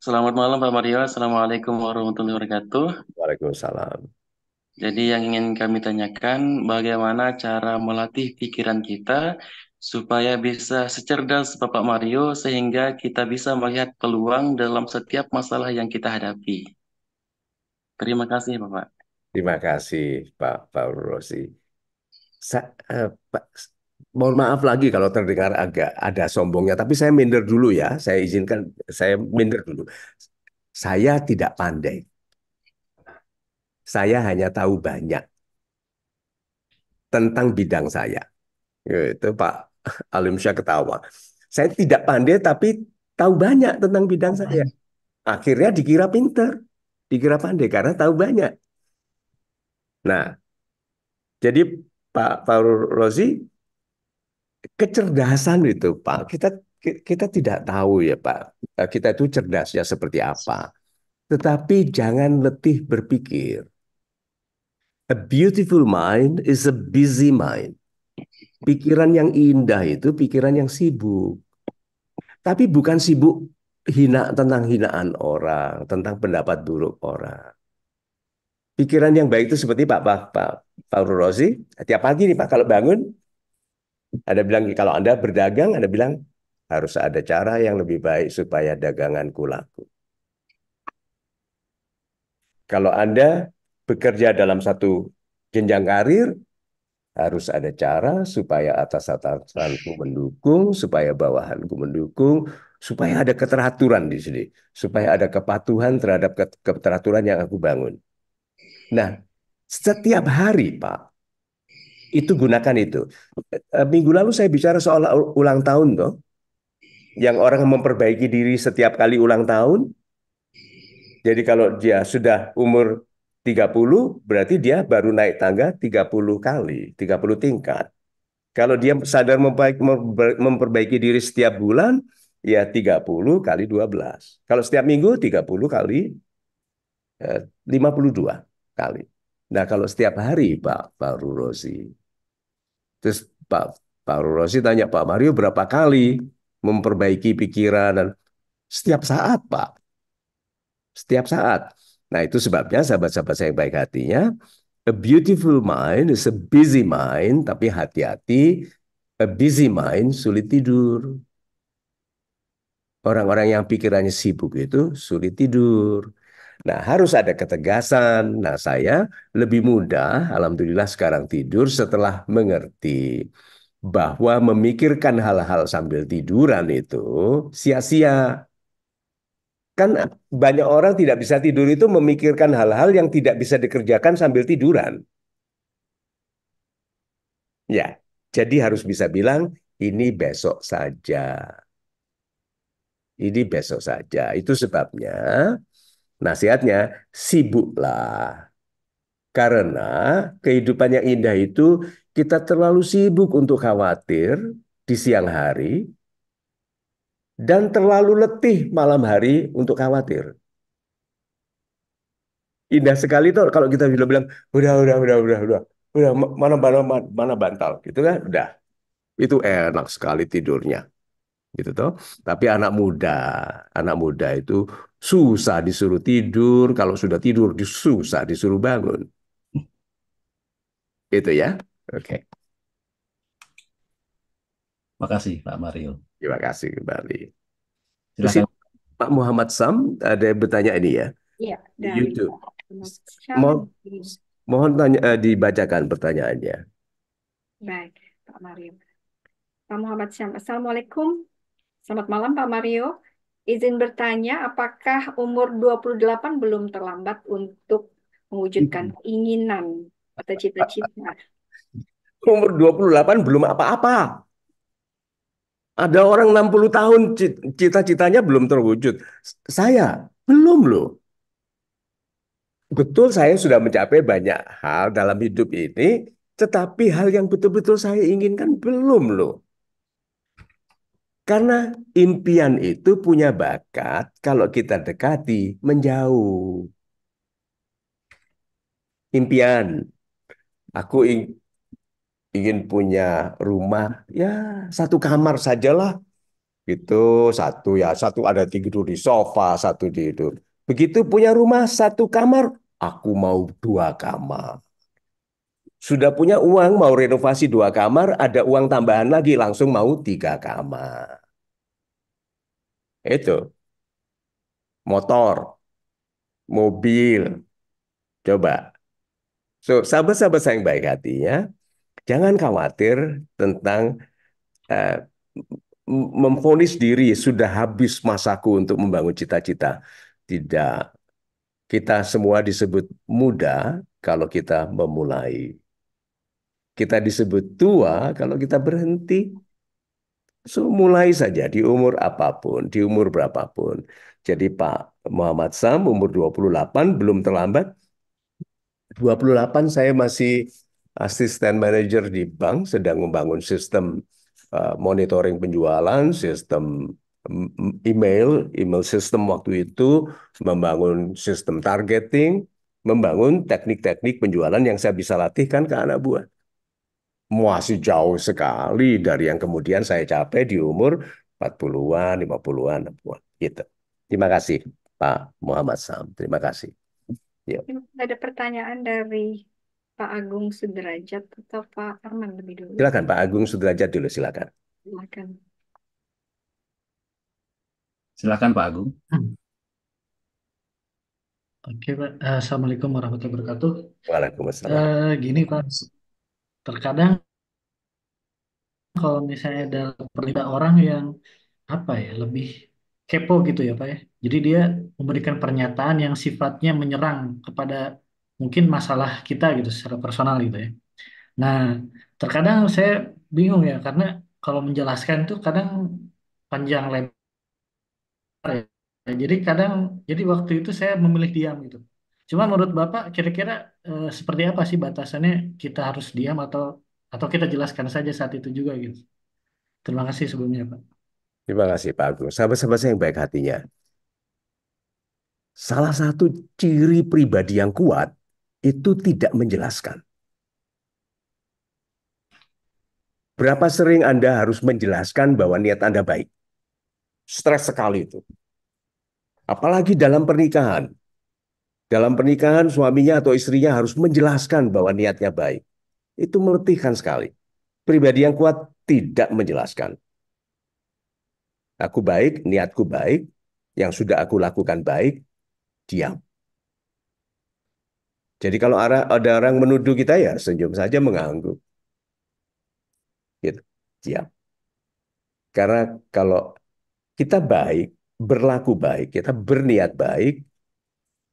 S1: Selamat malam, Pak Mario. Assalamualaikum warahmatullahi wabarakatuh.
S4: Waalaikumsalam.
S1: Jadi yang ingin kami tanyakan, bagaimana cara melatih pikiran kita supaya bisa secerdas Bapak Mario sehingga kita bisa melihat peluang dalam setiap masalah yang kita hadapi. Terima kasih, Bapak.
S4: Terima kasih, Pak Paul Rosi. Sa, uh, Pak, mohon maaf lagi kalau terdengar agak ada sombongnya, tapi saya minder dulu ya. Saya izinkan, saya minder dulu. Saya tidak pandai. Saya hanya tahu banyak tentang bidang saya. Itu Pak Alimsyah ketawa. Saya tidak pandai tapi tahu banyak tentang bidang saya. Akhirnya dikira pinter, dikira pandai karena tahu banyak. Nah, jadi Pak Farul Rozi kecerdasan itu Pak kita kita tidak tahu ya Pak e, kita itu cerdasnya seperti apa tetapi jangan letih berpikir a beautiful mind is a busy mind pikiran yang indah itu pikiran yang sibuk tapi bukan sibuk hina tentang hinaan orang tentang pendapat buruk orang pikiran yang baik itu seperti Pak Pak Pak Pak Rosi tiap pagi nih Pak kalau bangun anda bilang kalau Anda berdagang, Anda bilang harus ada cara yang lebih baik supaya daganganku laku. Kalau Anda bekerja dalam satu jenjang karir, harus ada cara supaya atas-atasanku mendukung, supaya bawahanku mendukung, supaya ada keteraturan di sini, supaya ada kepatuhan terhadap keteraturan yang aku bangun. Nah, setiap hari, Pak, itu gunakan itu. Eh, eh, minggu lalu saya bicara soal ulang tahun toh. Yang orang memperbaiki diri setiap kali ulang tahun. Jadi kalau dia sudah umur 30 berarti dia baru naik tangga 30 kali, 30 tingkat. Kalau dia sadar memperbaiki, diri setiap bulan, ya 30 kali 12. Kalau setiap minggu 30 kali eh, puluh 52 kali. Nah kalau setiap hari Pak Baru Rosi, terus Pak Baru Rosi tanya Pak Mario berapa kali memperbaiki pikiran dan setiap saat Pak, setiap saat. Nah itu sebabnya sahabat-sahabat saya yang baik hatinya, a beautiful mind is a busy mind, tapi hati-hati, a busy mind sulit tidur. Orang-orang yang pikirannya sibuk itu sulit tidur. Nah, harus ada ketegasan. Nah, saya lebih mudah, alhamdulillah sekarang tidur setelah mengerti bahwa memikirkan hal-hal sambil tiduran itu sia-sia. Kan banyak orang tidak bisa tidur itu memikirkan hal-hal yang tidak bisa dikerjakan sambil tiduran. Ya, jadi harus bisa bilang ini besok saja. Ini besok saja. Itu sebabnya Nasihatnya, sibuklah. Karena kehidupan yang indah itu kita terlalu sibuk untuk khawatir di siang hari dan terlalu letih malam hari untuk khawatir. Indah sekali tuh kalau kita bilang bilang udah udah udah udah udah udah mana mana mana bantal gitu kan udah itu enak sekali tidurnya gitu toh tapi anak muda anak muda itu Susah disuruh tidur, kalau sudah tidur susah disuruh bangun. *laughs* Itu ya. Oke. Okay. kasih Pak Mario. Terima kasih kembali. Silakan. Terus, Pak Muhammad Sam ada yang bertanya ini ya.
S2: Iya, di YouTube. Mo
S4: mohon tanya eh, dibacakan pertanyaannya.
S2: Baik, Pak Mario. Pak Muhammad Sam Assalamualaikum. Selamat malam Pak Mario izin bertanya, apakah umur 28 belum terlambat untuk mewujudkan hmm. keinginan atau cita-cita? *laughs*
S4: Umur 28 belum apa-apa. Ada orang 60 tahun cita-citanya belum terwujud. Saya belum loh. Betul saya sudah mencapai banyak hal dalam hidup ini, tetapi hal yang betul-betul saya inginkan belum loh. Karena impian itu punya bakat kalau kita dekati menjauh. Impian. Aku ingin punya rumah, ya satu kamar sajalah. Itu satu ya, satu ada tidur di sofa, satu tidur. Begitu punya rumah satu kamar, aku mau dua kamar sudah punya uang mau renovasi dua kamar, ada uang tambahan lagi langsung mau tiga kamar. Itu motor, mobil, coba. So sahabat-sahabat saya yang baik ya, jangan khawatir tentang uh, memfonis diri sudah habis masaku untuk membangun cita-cita. Tidak, kita semua disebut muda kalau kita memulai kita disebut tua kalau kita berhenti. So, mulai saja di umur apapun, di umur berapapun. Jadi Pak Muhammad Sam umur 28 belum terlambat. 28 saya masih asisten manager di bank sedang membangun sistem uh, monitoring penjualan, sistem mm, mm, email, email system waktu itu, membangun sistem targeting, membangun teknik-teknik penjualan yang saya bisa latihkan ke anak buah masih jauh sekali dari yang kemudian saya capai di umur 40-an, 50-an, 60-an. Gitu. Terima kasih Pak Muhammad Sam. Terima kasih. Yuk.
S2: Iya. Ada pertanyaan dari Pak Agung Sudrajat atau Pak Arman lebih dulu. Silakan
S4: Pak Agung Sudrajat dulu silakan. Silakan. Silakan
S1: Pak Agung. Hmm.
S6: Oke Pak, eh, Assalamualaikum warahmatullahi wabarakatuh. Waalaikumsalam. Uh, gini Pak, terkadang kalau misalnya ada perintah orang yang apa ya lebih kepo gitu ya Pak ya. Jadi dia memberikan pernyataan yang sifatnya menyerang kepada mungkin masalah kita gitu secara personal gitu ya. Nah, terkadang saya bingung ya karena kalau menjelaskan tuh kadang panjang lebar ya. Jadi kadang jadi waktu itu saya memilih diam gitu. Cuma menurut Bapak kira-kira eh, seperti apa sih batasannya kita harus diam atau atau kita jelaskan saja saat itu juga gitu. Terima kasih sebelumnya Pak.
S4: Terima kasih Pak Agung. Sama-sama saya yang baik hatinya. Salah satu ciri pribadi yang kuat itu tidak menjelaskan. Berapa sering Anda harus menjelaskan bahwa niat Anda baik? Stres sekali itu. Apalagi dalam pernikahan. Dalam pernikahan, suaminya atau istrinya harus menjelaskan bahwa niatnya baik. Itu meletihkan sekali. Pribadi yang kuat tidak menjelaskan. Aku baik, niatku baik, yang sudah aku lakukan baik, diam. Jadi kalau ada orang menuduh kita ya senyum saja mengangguk. Gitu. Diam. Karena kalau kita baik, berlaku baik, kita berniat baik,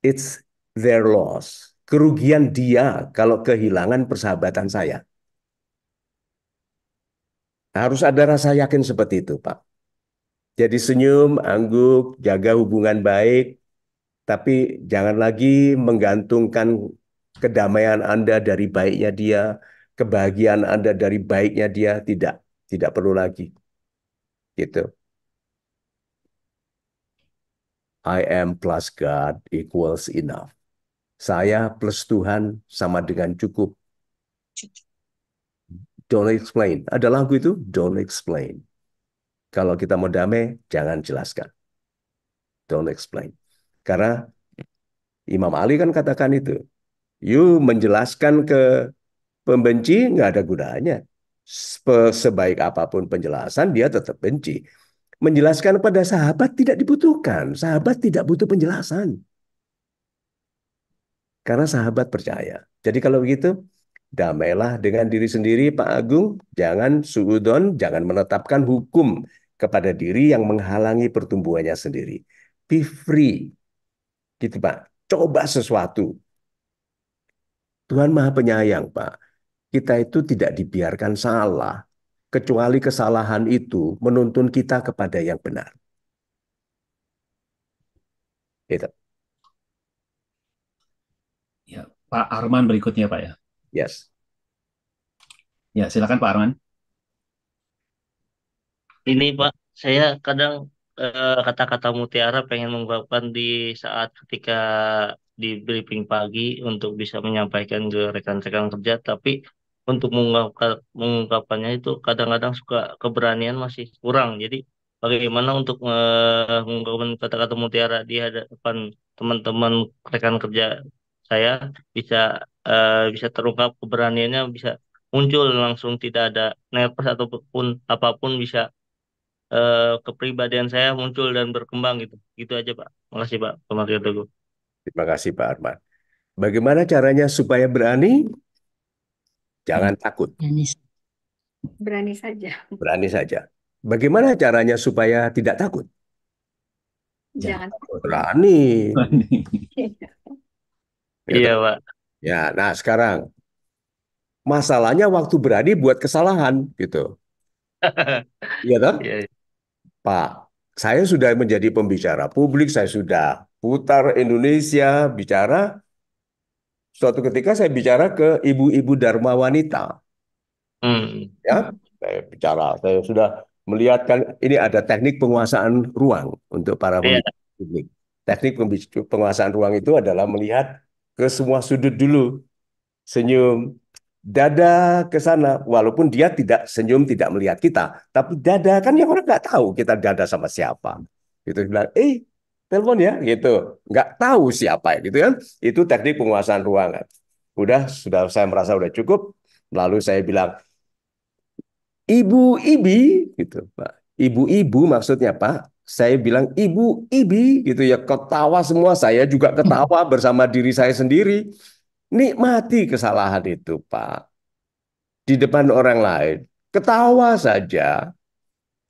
S4: it's their loss, kerugian dia kalau kehilangan persahabatan saya. Harus ada rasa yakin seperti itu, Pak. Jadi senyum, angguk, jaga hubungan baik, tapi jangan lagi menggantungkan kedamaian Anda dari baiknya dia, kebahagiaan Anda dari baiknya dia, tidak, tidak perlu lagi. Gitu. I am plus God equals enough. Saya plus Tuhan sama dengan cukup. Don't explain. Ada lagu itu, don't explain. Kalau kita mau damai, jangan jelaskan. Don't explain. Karena Imam Ali kan katakan itu. You menjelaskan ke pembenci nggak ada gunanya. Sebaik apapun penjelasan, dia tetap benci menjelaskan pada sahabat tidak dibutuhkan. Sahabat tidak butuh penjelasan. Karena sahabat percaya. Jadi kalau begitu, damailah dengan diri sendiri Pak Agung. Jangan suudon, jangan menetapkan hukum kepada diri yang menghalangi pertumbuhannya sendiri. Be free. Gitu Pak. Coba sesuatu. Tuhan Maha Penyayang Pak. Kita itu tidak dibiarkan salah. Kecuali kesalahan itu menuntun kita kepada yang benar. Gitu.
S1: Pak Arman berikutnya Pak ya. Yes. Ya silakan Pak Arman.
S8: Ini Pak, saya kadang eh, kata-kata uh, mutiara pengen mengungkapkan di saat ketika di briefing pagi untuk bisa menyampaikan ke rekan-rekan kerja, tapi untuk mengungkap, mengungkapkannya itu kadang-kadang suka keberanian masih kurang. Jadi bagaimana untuk uh, mengungkapkan kata-kata mutiara di hadapan teman-teman rekan kerja saya bisa uh, bisa terungkap keberaniannya bisa muncul langsung tidak ada nervous ataupun apapun bisa uh, kepribadian saya muncul dan berkembang gitu gitu aja pak makasih pak pematrio teguh
S4: terima kasih pak Arman bagaimana caranya supaya berani jangan takut berani,
S2: berani saja
S4: berani saja bagaimana caranya supaya tidak takut
S2: jangan, takut
S4: berani, berani. *laughs* Ya, iya, Pak. Ya, nah sekarang masalahnya waktu berani buat kesalahan gitu. *laughs* Iya toh? Iya, iya. Pak, saya sudah menjadi pembicara publik, saya sudah putar Indonesia bicara. Suatu ketika saya bicara ke ibu-ibu Dharma Wanita. Hmm. Ya, saya bicara, saya sudah melihatkan ini ada teknik penguasaan ruang untuk para yeah. Iya. publik. Teknik penguasaan ruang itu adalah melihat ke semua sudut dulu senyum dada ke sana walaupun dia tidak senyum tidak melihat kita tapi dada kan yang orang nggak tahu kita dada sama siapa gitu bilang eh telepon ya gitu nggak tahu siapa gitu kan itu teknik penguasaan ruangan udah sudah saya merasa udah cukup lalu saya bilang ibu ibi gitu pak ibu-ibu maksudnya pak saya bilang ibu ibi gitu ya ketawa semua saya juga ketawa *laughs* bersama diri saya sendiri nikmati kesalahan itu pak di depan orang lain ketawa saja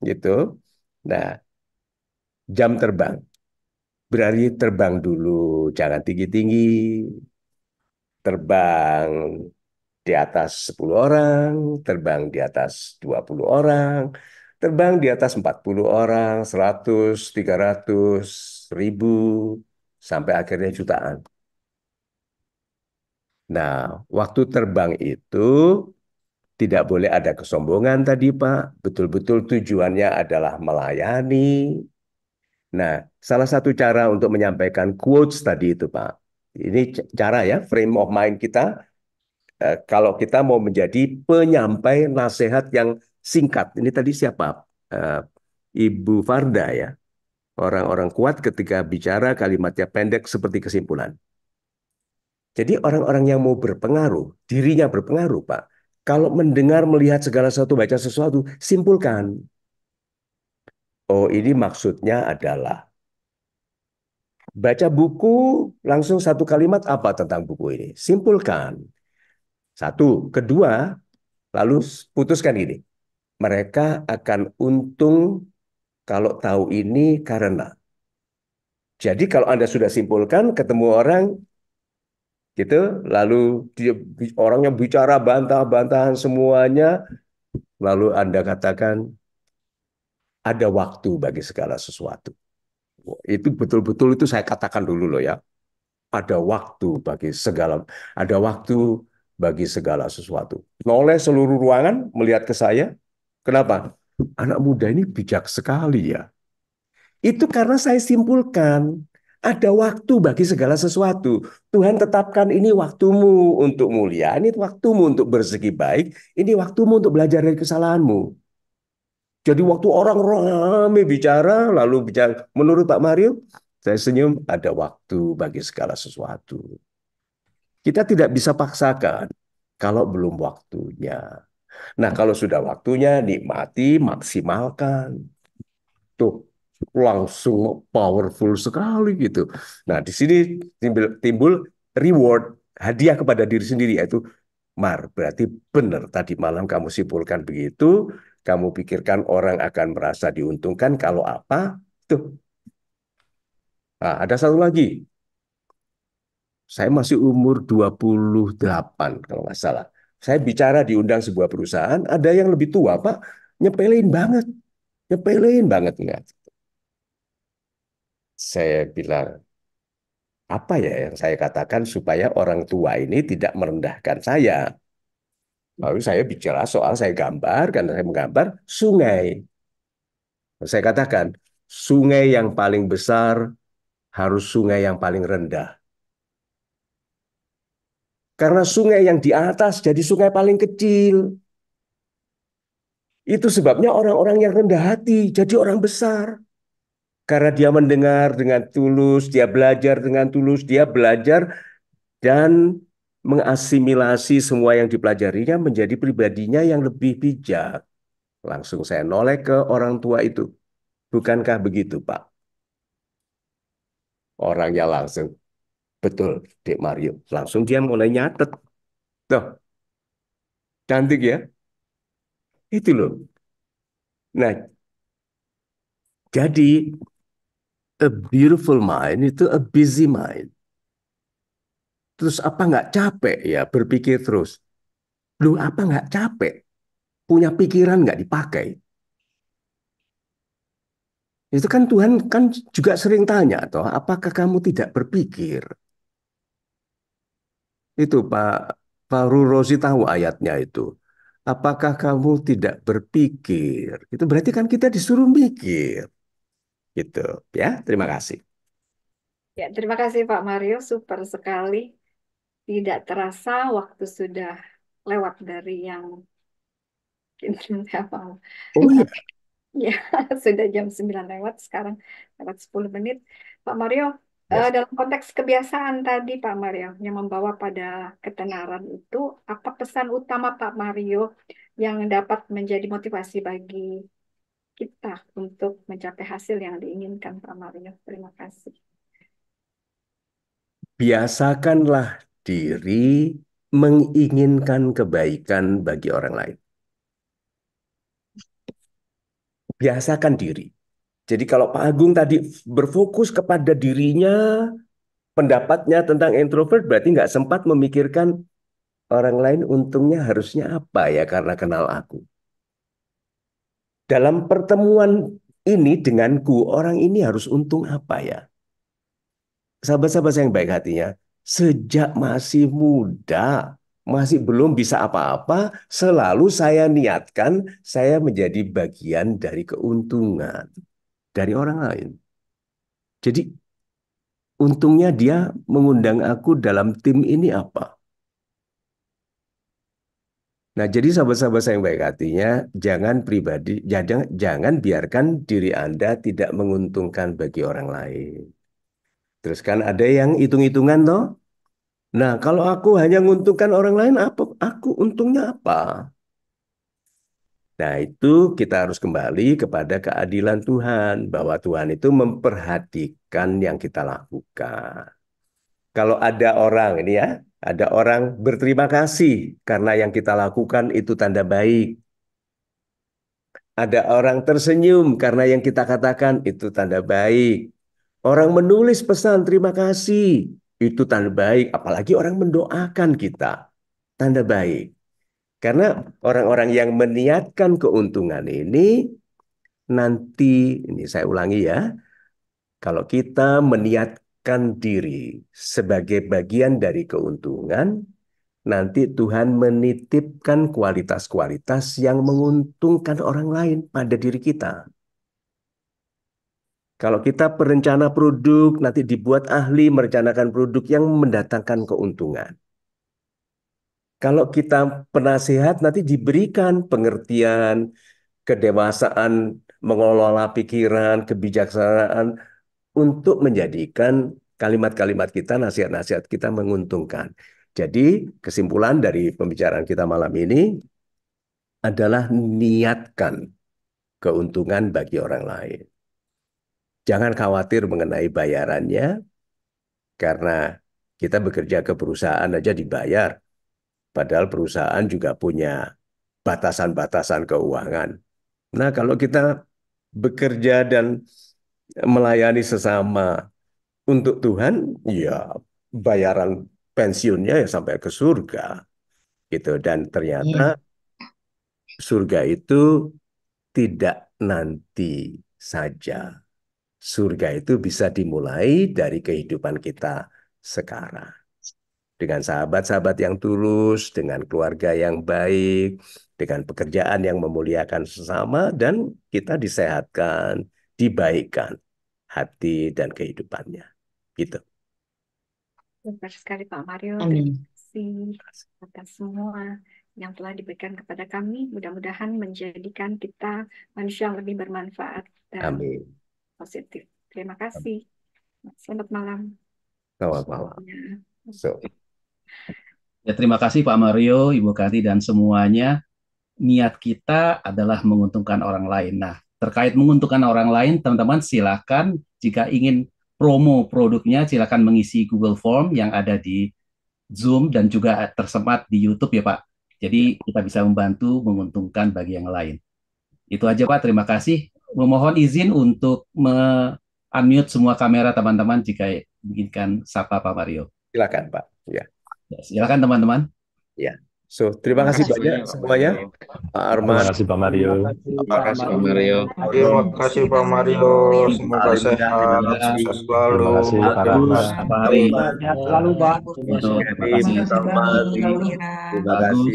S4: gitu nah jam terbang berani terbang dulu jangan tinggi tinggi terbang di atas 10 orang, terbang di atas 20 orang, Terbang di atas 40 orang, 100, 300, 1000, sampai akhirnya jutaan. Nah, waktu terbang itu tidak boleh ada kesombongan tadi, Pak. Betul-betul tujuannya adalah melayani. Nah, salah satu cara untuk menyampaikan quotes tadi itu, Pak. Ini cara ya, frame of mind kita. Eh, kalau kita mau menjadi penyampai nasihat yang singkat. Ini tadi siapa? Uh, Ibu Farda ya. Orang-orang kuat ketika bicara kalimatnya pendek seperti kesimpulan. Jadi orang-orang yang mau berpengaruh, dirinya berpengaruh, Pak. Kalau mendengar, melihat segala sesuatu, baca sesuatu, simpulkan. Oh, ini maksudnya adalah baca buku langsung satu kalimat apa tentang buku ini. Simpulkan. Satu, kedua, lalu putuskan ini mereka akan untung kalau tahu ini karena. Jadi kalau Anda sudah simpulkan ketemu orang gitu lalu dia orangnya bicara bantah-bantahan semuanya lalu Anda katakan ada waktu bagi segala sesuatu. Itu betul-betul itu saya katakan dulu loh ya. Ada waktu bagi segala ada waktu bagi segala sesuatu. Noleh nah, seluruh ruangan melihat ke saya, Kenapa? Anak muda ini bijak sekali ya. Itu karena saya simpulkan ada waktu bagi segala sesuatu. Tuhan tetapkan ini waktumu untuk mulia, ini waktumu untuk bersegi baik, ini waktumu untuk belajar dari kesalahanmu. Jadi waktu orang ramai bicara, lalu bicara, menurut Pak Mario, saya senyum, ada waktu bagi segala sesuatu. Kita tidak bisa paksakan kalau belum waktunya. Nah, kalau sudah waktunya nikmati, maksimalkan. Tuh, langsung powerful sekali gitu. Nah, di sini timbul, timbul reward, hadiah kepada diri sendiri yaitu Mar, berarti benar tadi malam kamu simpulkan begitu, kamu pikirkan orang akan merasa diuntungkan kalau apa? Tuh. Nah, ada satu lagi. Saya masih umur 28 kalau nggak salah. Saya bicara diundang sebuah perusahaan, ada yang lebih tua, Pak, nyepelin banget. nyepelin banget enggak. Saya bilang, apa ya yang saya katakan supaya orang tua ini tidak merendahkan saya. Lalu saya bicara soal saya gambar, karena saya menggambar sungai. Saya katakan, sungai yang paling besar harus sungai yang paling rendah. Karena sungai yang di atas jadi sungai paling kecil. Itu sebabnya orang-orang yang rendah hati jadi orang besar. Karena dia mendengar dengan tulus, dia belajar dengan tulus, dia belajar dan mengasimilasi semua yang dipelajarinya menjadi pribadinya yang lebih bijak. Langsung saya noleh ke orang tua itu. Bukankah begitu, Pak? Orangnya langsung Betul, Dek Mario. Langsung dia mulai nyatet. Tuh, cantik ya. Itu loh. Nah, jadi a beautiful mind itu a busy mind. Terus apa nggak capek ya berpikir terus? Lu apa nggak capek? Punya pikiran nggak dipakai? Itu kan Tuhan kan juga sering tanya toh, apakah kamu tidak berpikir? Itu Pak Faru Rozi tahu ayatnya itu. Apakah kamu tidak berpikir? Itu berarti kan kita disuruh mikir. Gitu ya. Terima
S2: kasih. Ya, terima kasih Pak Mario, super sekali. Tidak terasa waktu sudah lewat dari yang *laughs* apa? Oh, iya. *laughs* Ya, sudah jam 9 lewat, sekarang lewat 10 menit. Pak Mario, Eh, dalam konteks kebiasaan tadi Pak Mario yang membawa pada ketenaran itu, apa pesan utama Pak Mario yang dapat menjadi motivasi bagi kita untuk mencapai hasil yang diinginkan Pak Mario? Terima kasih.
S4: Biasakanlah diri menginginkan kebaikan bagi orang lain. Biasakan diri. Jadi kalau Pak Agung tadi berfokus kepada dirinya, pendapatnya tentang introvert berarti nggak sempat memikirkan orang lain untungnya harusnya apa ya karena kenal aku. Dalam pertemuan ini denganku, orang ini harus untung apa ya? Sahabat-sahabat yang baik hatinya, sejak masih muda, masih belum bisa apa-apa, selalu saya niatkan saya menjadi bagian dari keuntungan dari orang lain. Jadi untungnya dia mengundang aku dalam tim ini apa? Nah, jadi sahabat-sahabat saya yang baik hatinya, jangan pribadi, ya, jangan, jangan biarkan diri Anda tidak menguntungkan bagi orang lain. Terus kan ada yang hitung-hitungan toh? Nah, kalau aku hanya menguntungkan orang lain, apa aku untungnya apa? Nah, itu kita harus kembali kepada keadilan Tuhan, bahwa Tuhan itu memperhatikan yang kita lakukan. Kalau ada orang ini ya, ada orang berterima kasih karena yang kita lakukan itu tanda baik. Ada orang tersenyum karena yang kita katakan itu tanda baik. Orang menulis pesan terima kasih itu tanda baik, apalagi orang mendoakan kita. Tanda baik. Karena orang-orang yang meniatkan keuntungan ini nanti ini saya ulangi ya. Kalau kita meniatkan diri sebagai bagian dari keuntungan, nanti Tuhan menitipkan kualitas-kualitas yang menguntungkan orang lain pada diri kita. Kalau kita perencana produk, nanti dibuat ahli merencanakan produk yang mendatangkan keuntungan. Kalau kita penasehat nanti diberikan pengertian, kedewasaan mengelola pikiran, kebijaksanaan untuk menjadikan kalimat-kalimat kita, nasihat-nasihat kita menguntungkan. Jadi kesimpulan dari pembicaraan kita malam ini adalah niatkan keuntungan bagi orang lain. Jangan khawatir mengenai bayarannya, karena kita bekerja ke perusahaan aja dibayar. Padahal perusahaan juga punya batasan-batasan keuangan. Nah, kalau kita bekerja dan melayani sesama untuk Tuhan, ya bayaran pensiunnya ya sampai ke surga. Gitu dan ternyata ya. surga itu tidak nanti saja. Surga itu bisa dimulai dari kehidupan kita sekarang dengan sahabat-sahabat yang tulus, dengan keluarga yang baik, dengan pekerjaan yang memuliakan sesama, dan kita disehatkan, dibaikkan hati dan kehidupannya. Gitu.
S2: Benar sekali Pak Mario. Amin. Terima kasih atas semua yang telah diberikan kepada kami. Mudah-mudahan menjadikan kita manusia yang lebih bermanfaat dan Amin. positif. Terima kasih. Amin. Selamat malam. Selamat malam.
S1: So. Ya terima kasih Pak Mario, Ibu Kati dan semuanya. Niat kita adalah menguntungkan orang lain. Nah, terkait menguntungkan orang lain, teman-teman silakan jika ingin promo produknya silakan mengisi Google Form yang ada di Zoom dan juga tersemat di YouTube ya Pak. Jadi ya. kita bisa membantu menguntungkan bagi yang lain. Itu aja Pak, terima kasih. Memohon izin untuk me-unmute semua kamera teman-teman jika menginginkan sapa Pak Mario. Silakan Pak. Ya. Silakan teman-teman.
S4: Ya. So, terima kasih banyak semuanya. Pak Arman. Terima kasih Pak Mario.
S8: Terima kasih Pak Mario. Terima kasih Pak Mario. Semoga sehat selalu. Terima kasih Pak Arman. Pak Terima kasih
S6: Pak.
S1: Terima kasih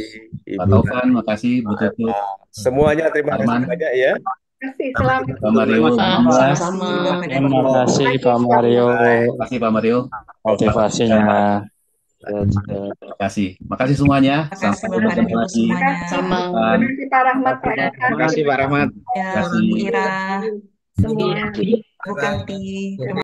S1: Pak Taufan. Terima kasih Pak Tutu. Semuanya terima kasih banyak ya.
S3: Terima kasih Pak Mario. Terima kasih
S1: Pak Mario. Terima kasih Pak Mario. Motivasinya. Terima kasih, terima kasih. Makasih semuanya. Sampai jumpa lagi.
S2: Sama. Terima kasih Pak Rahmat. Terima kasih
S1: Pak Rahmat. terima kasih,
S3: terima kasih, terima kasih,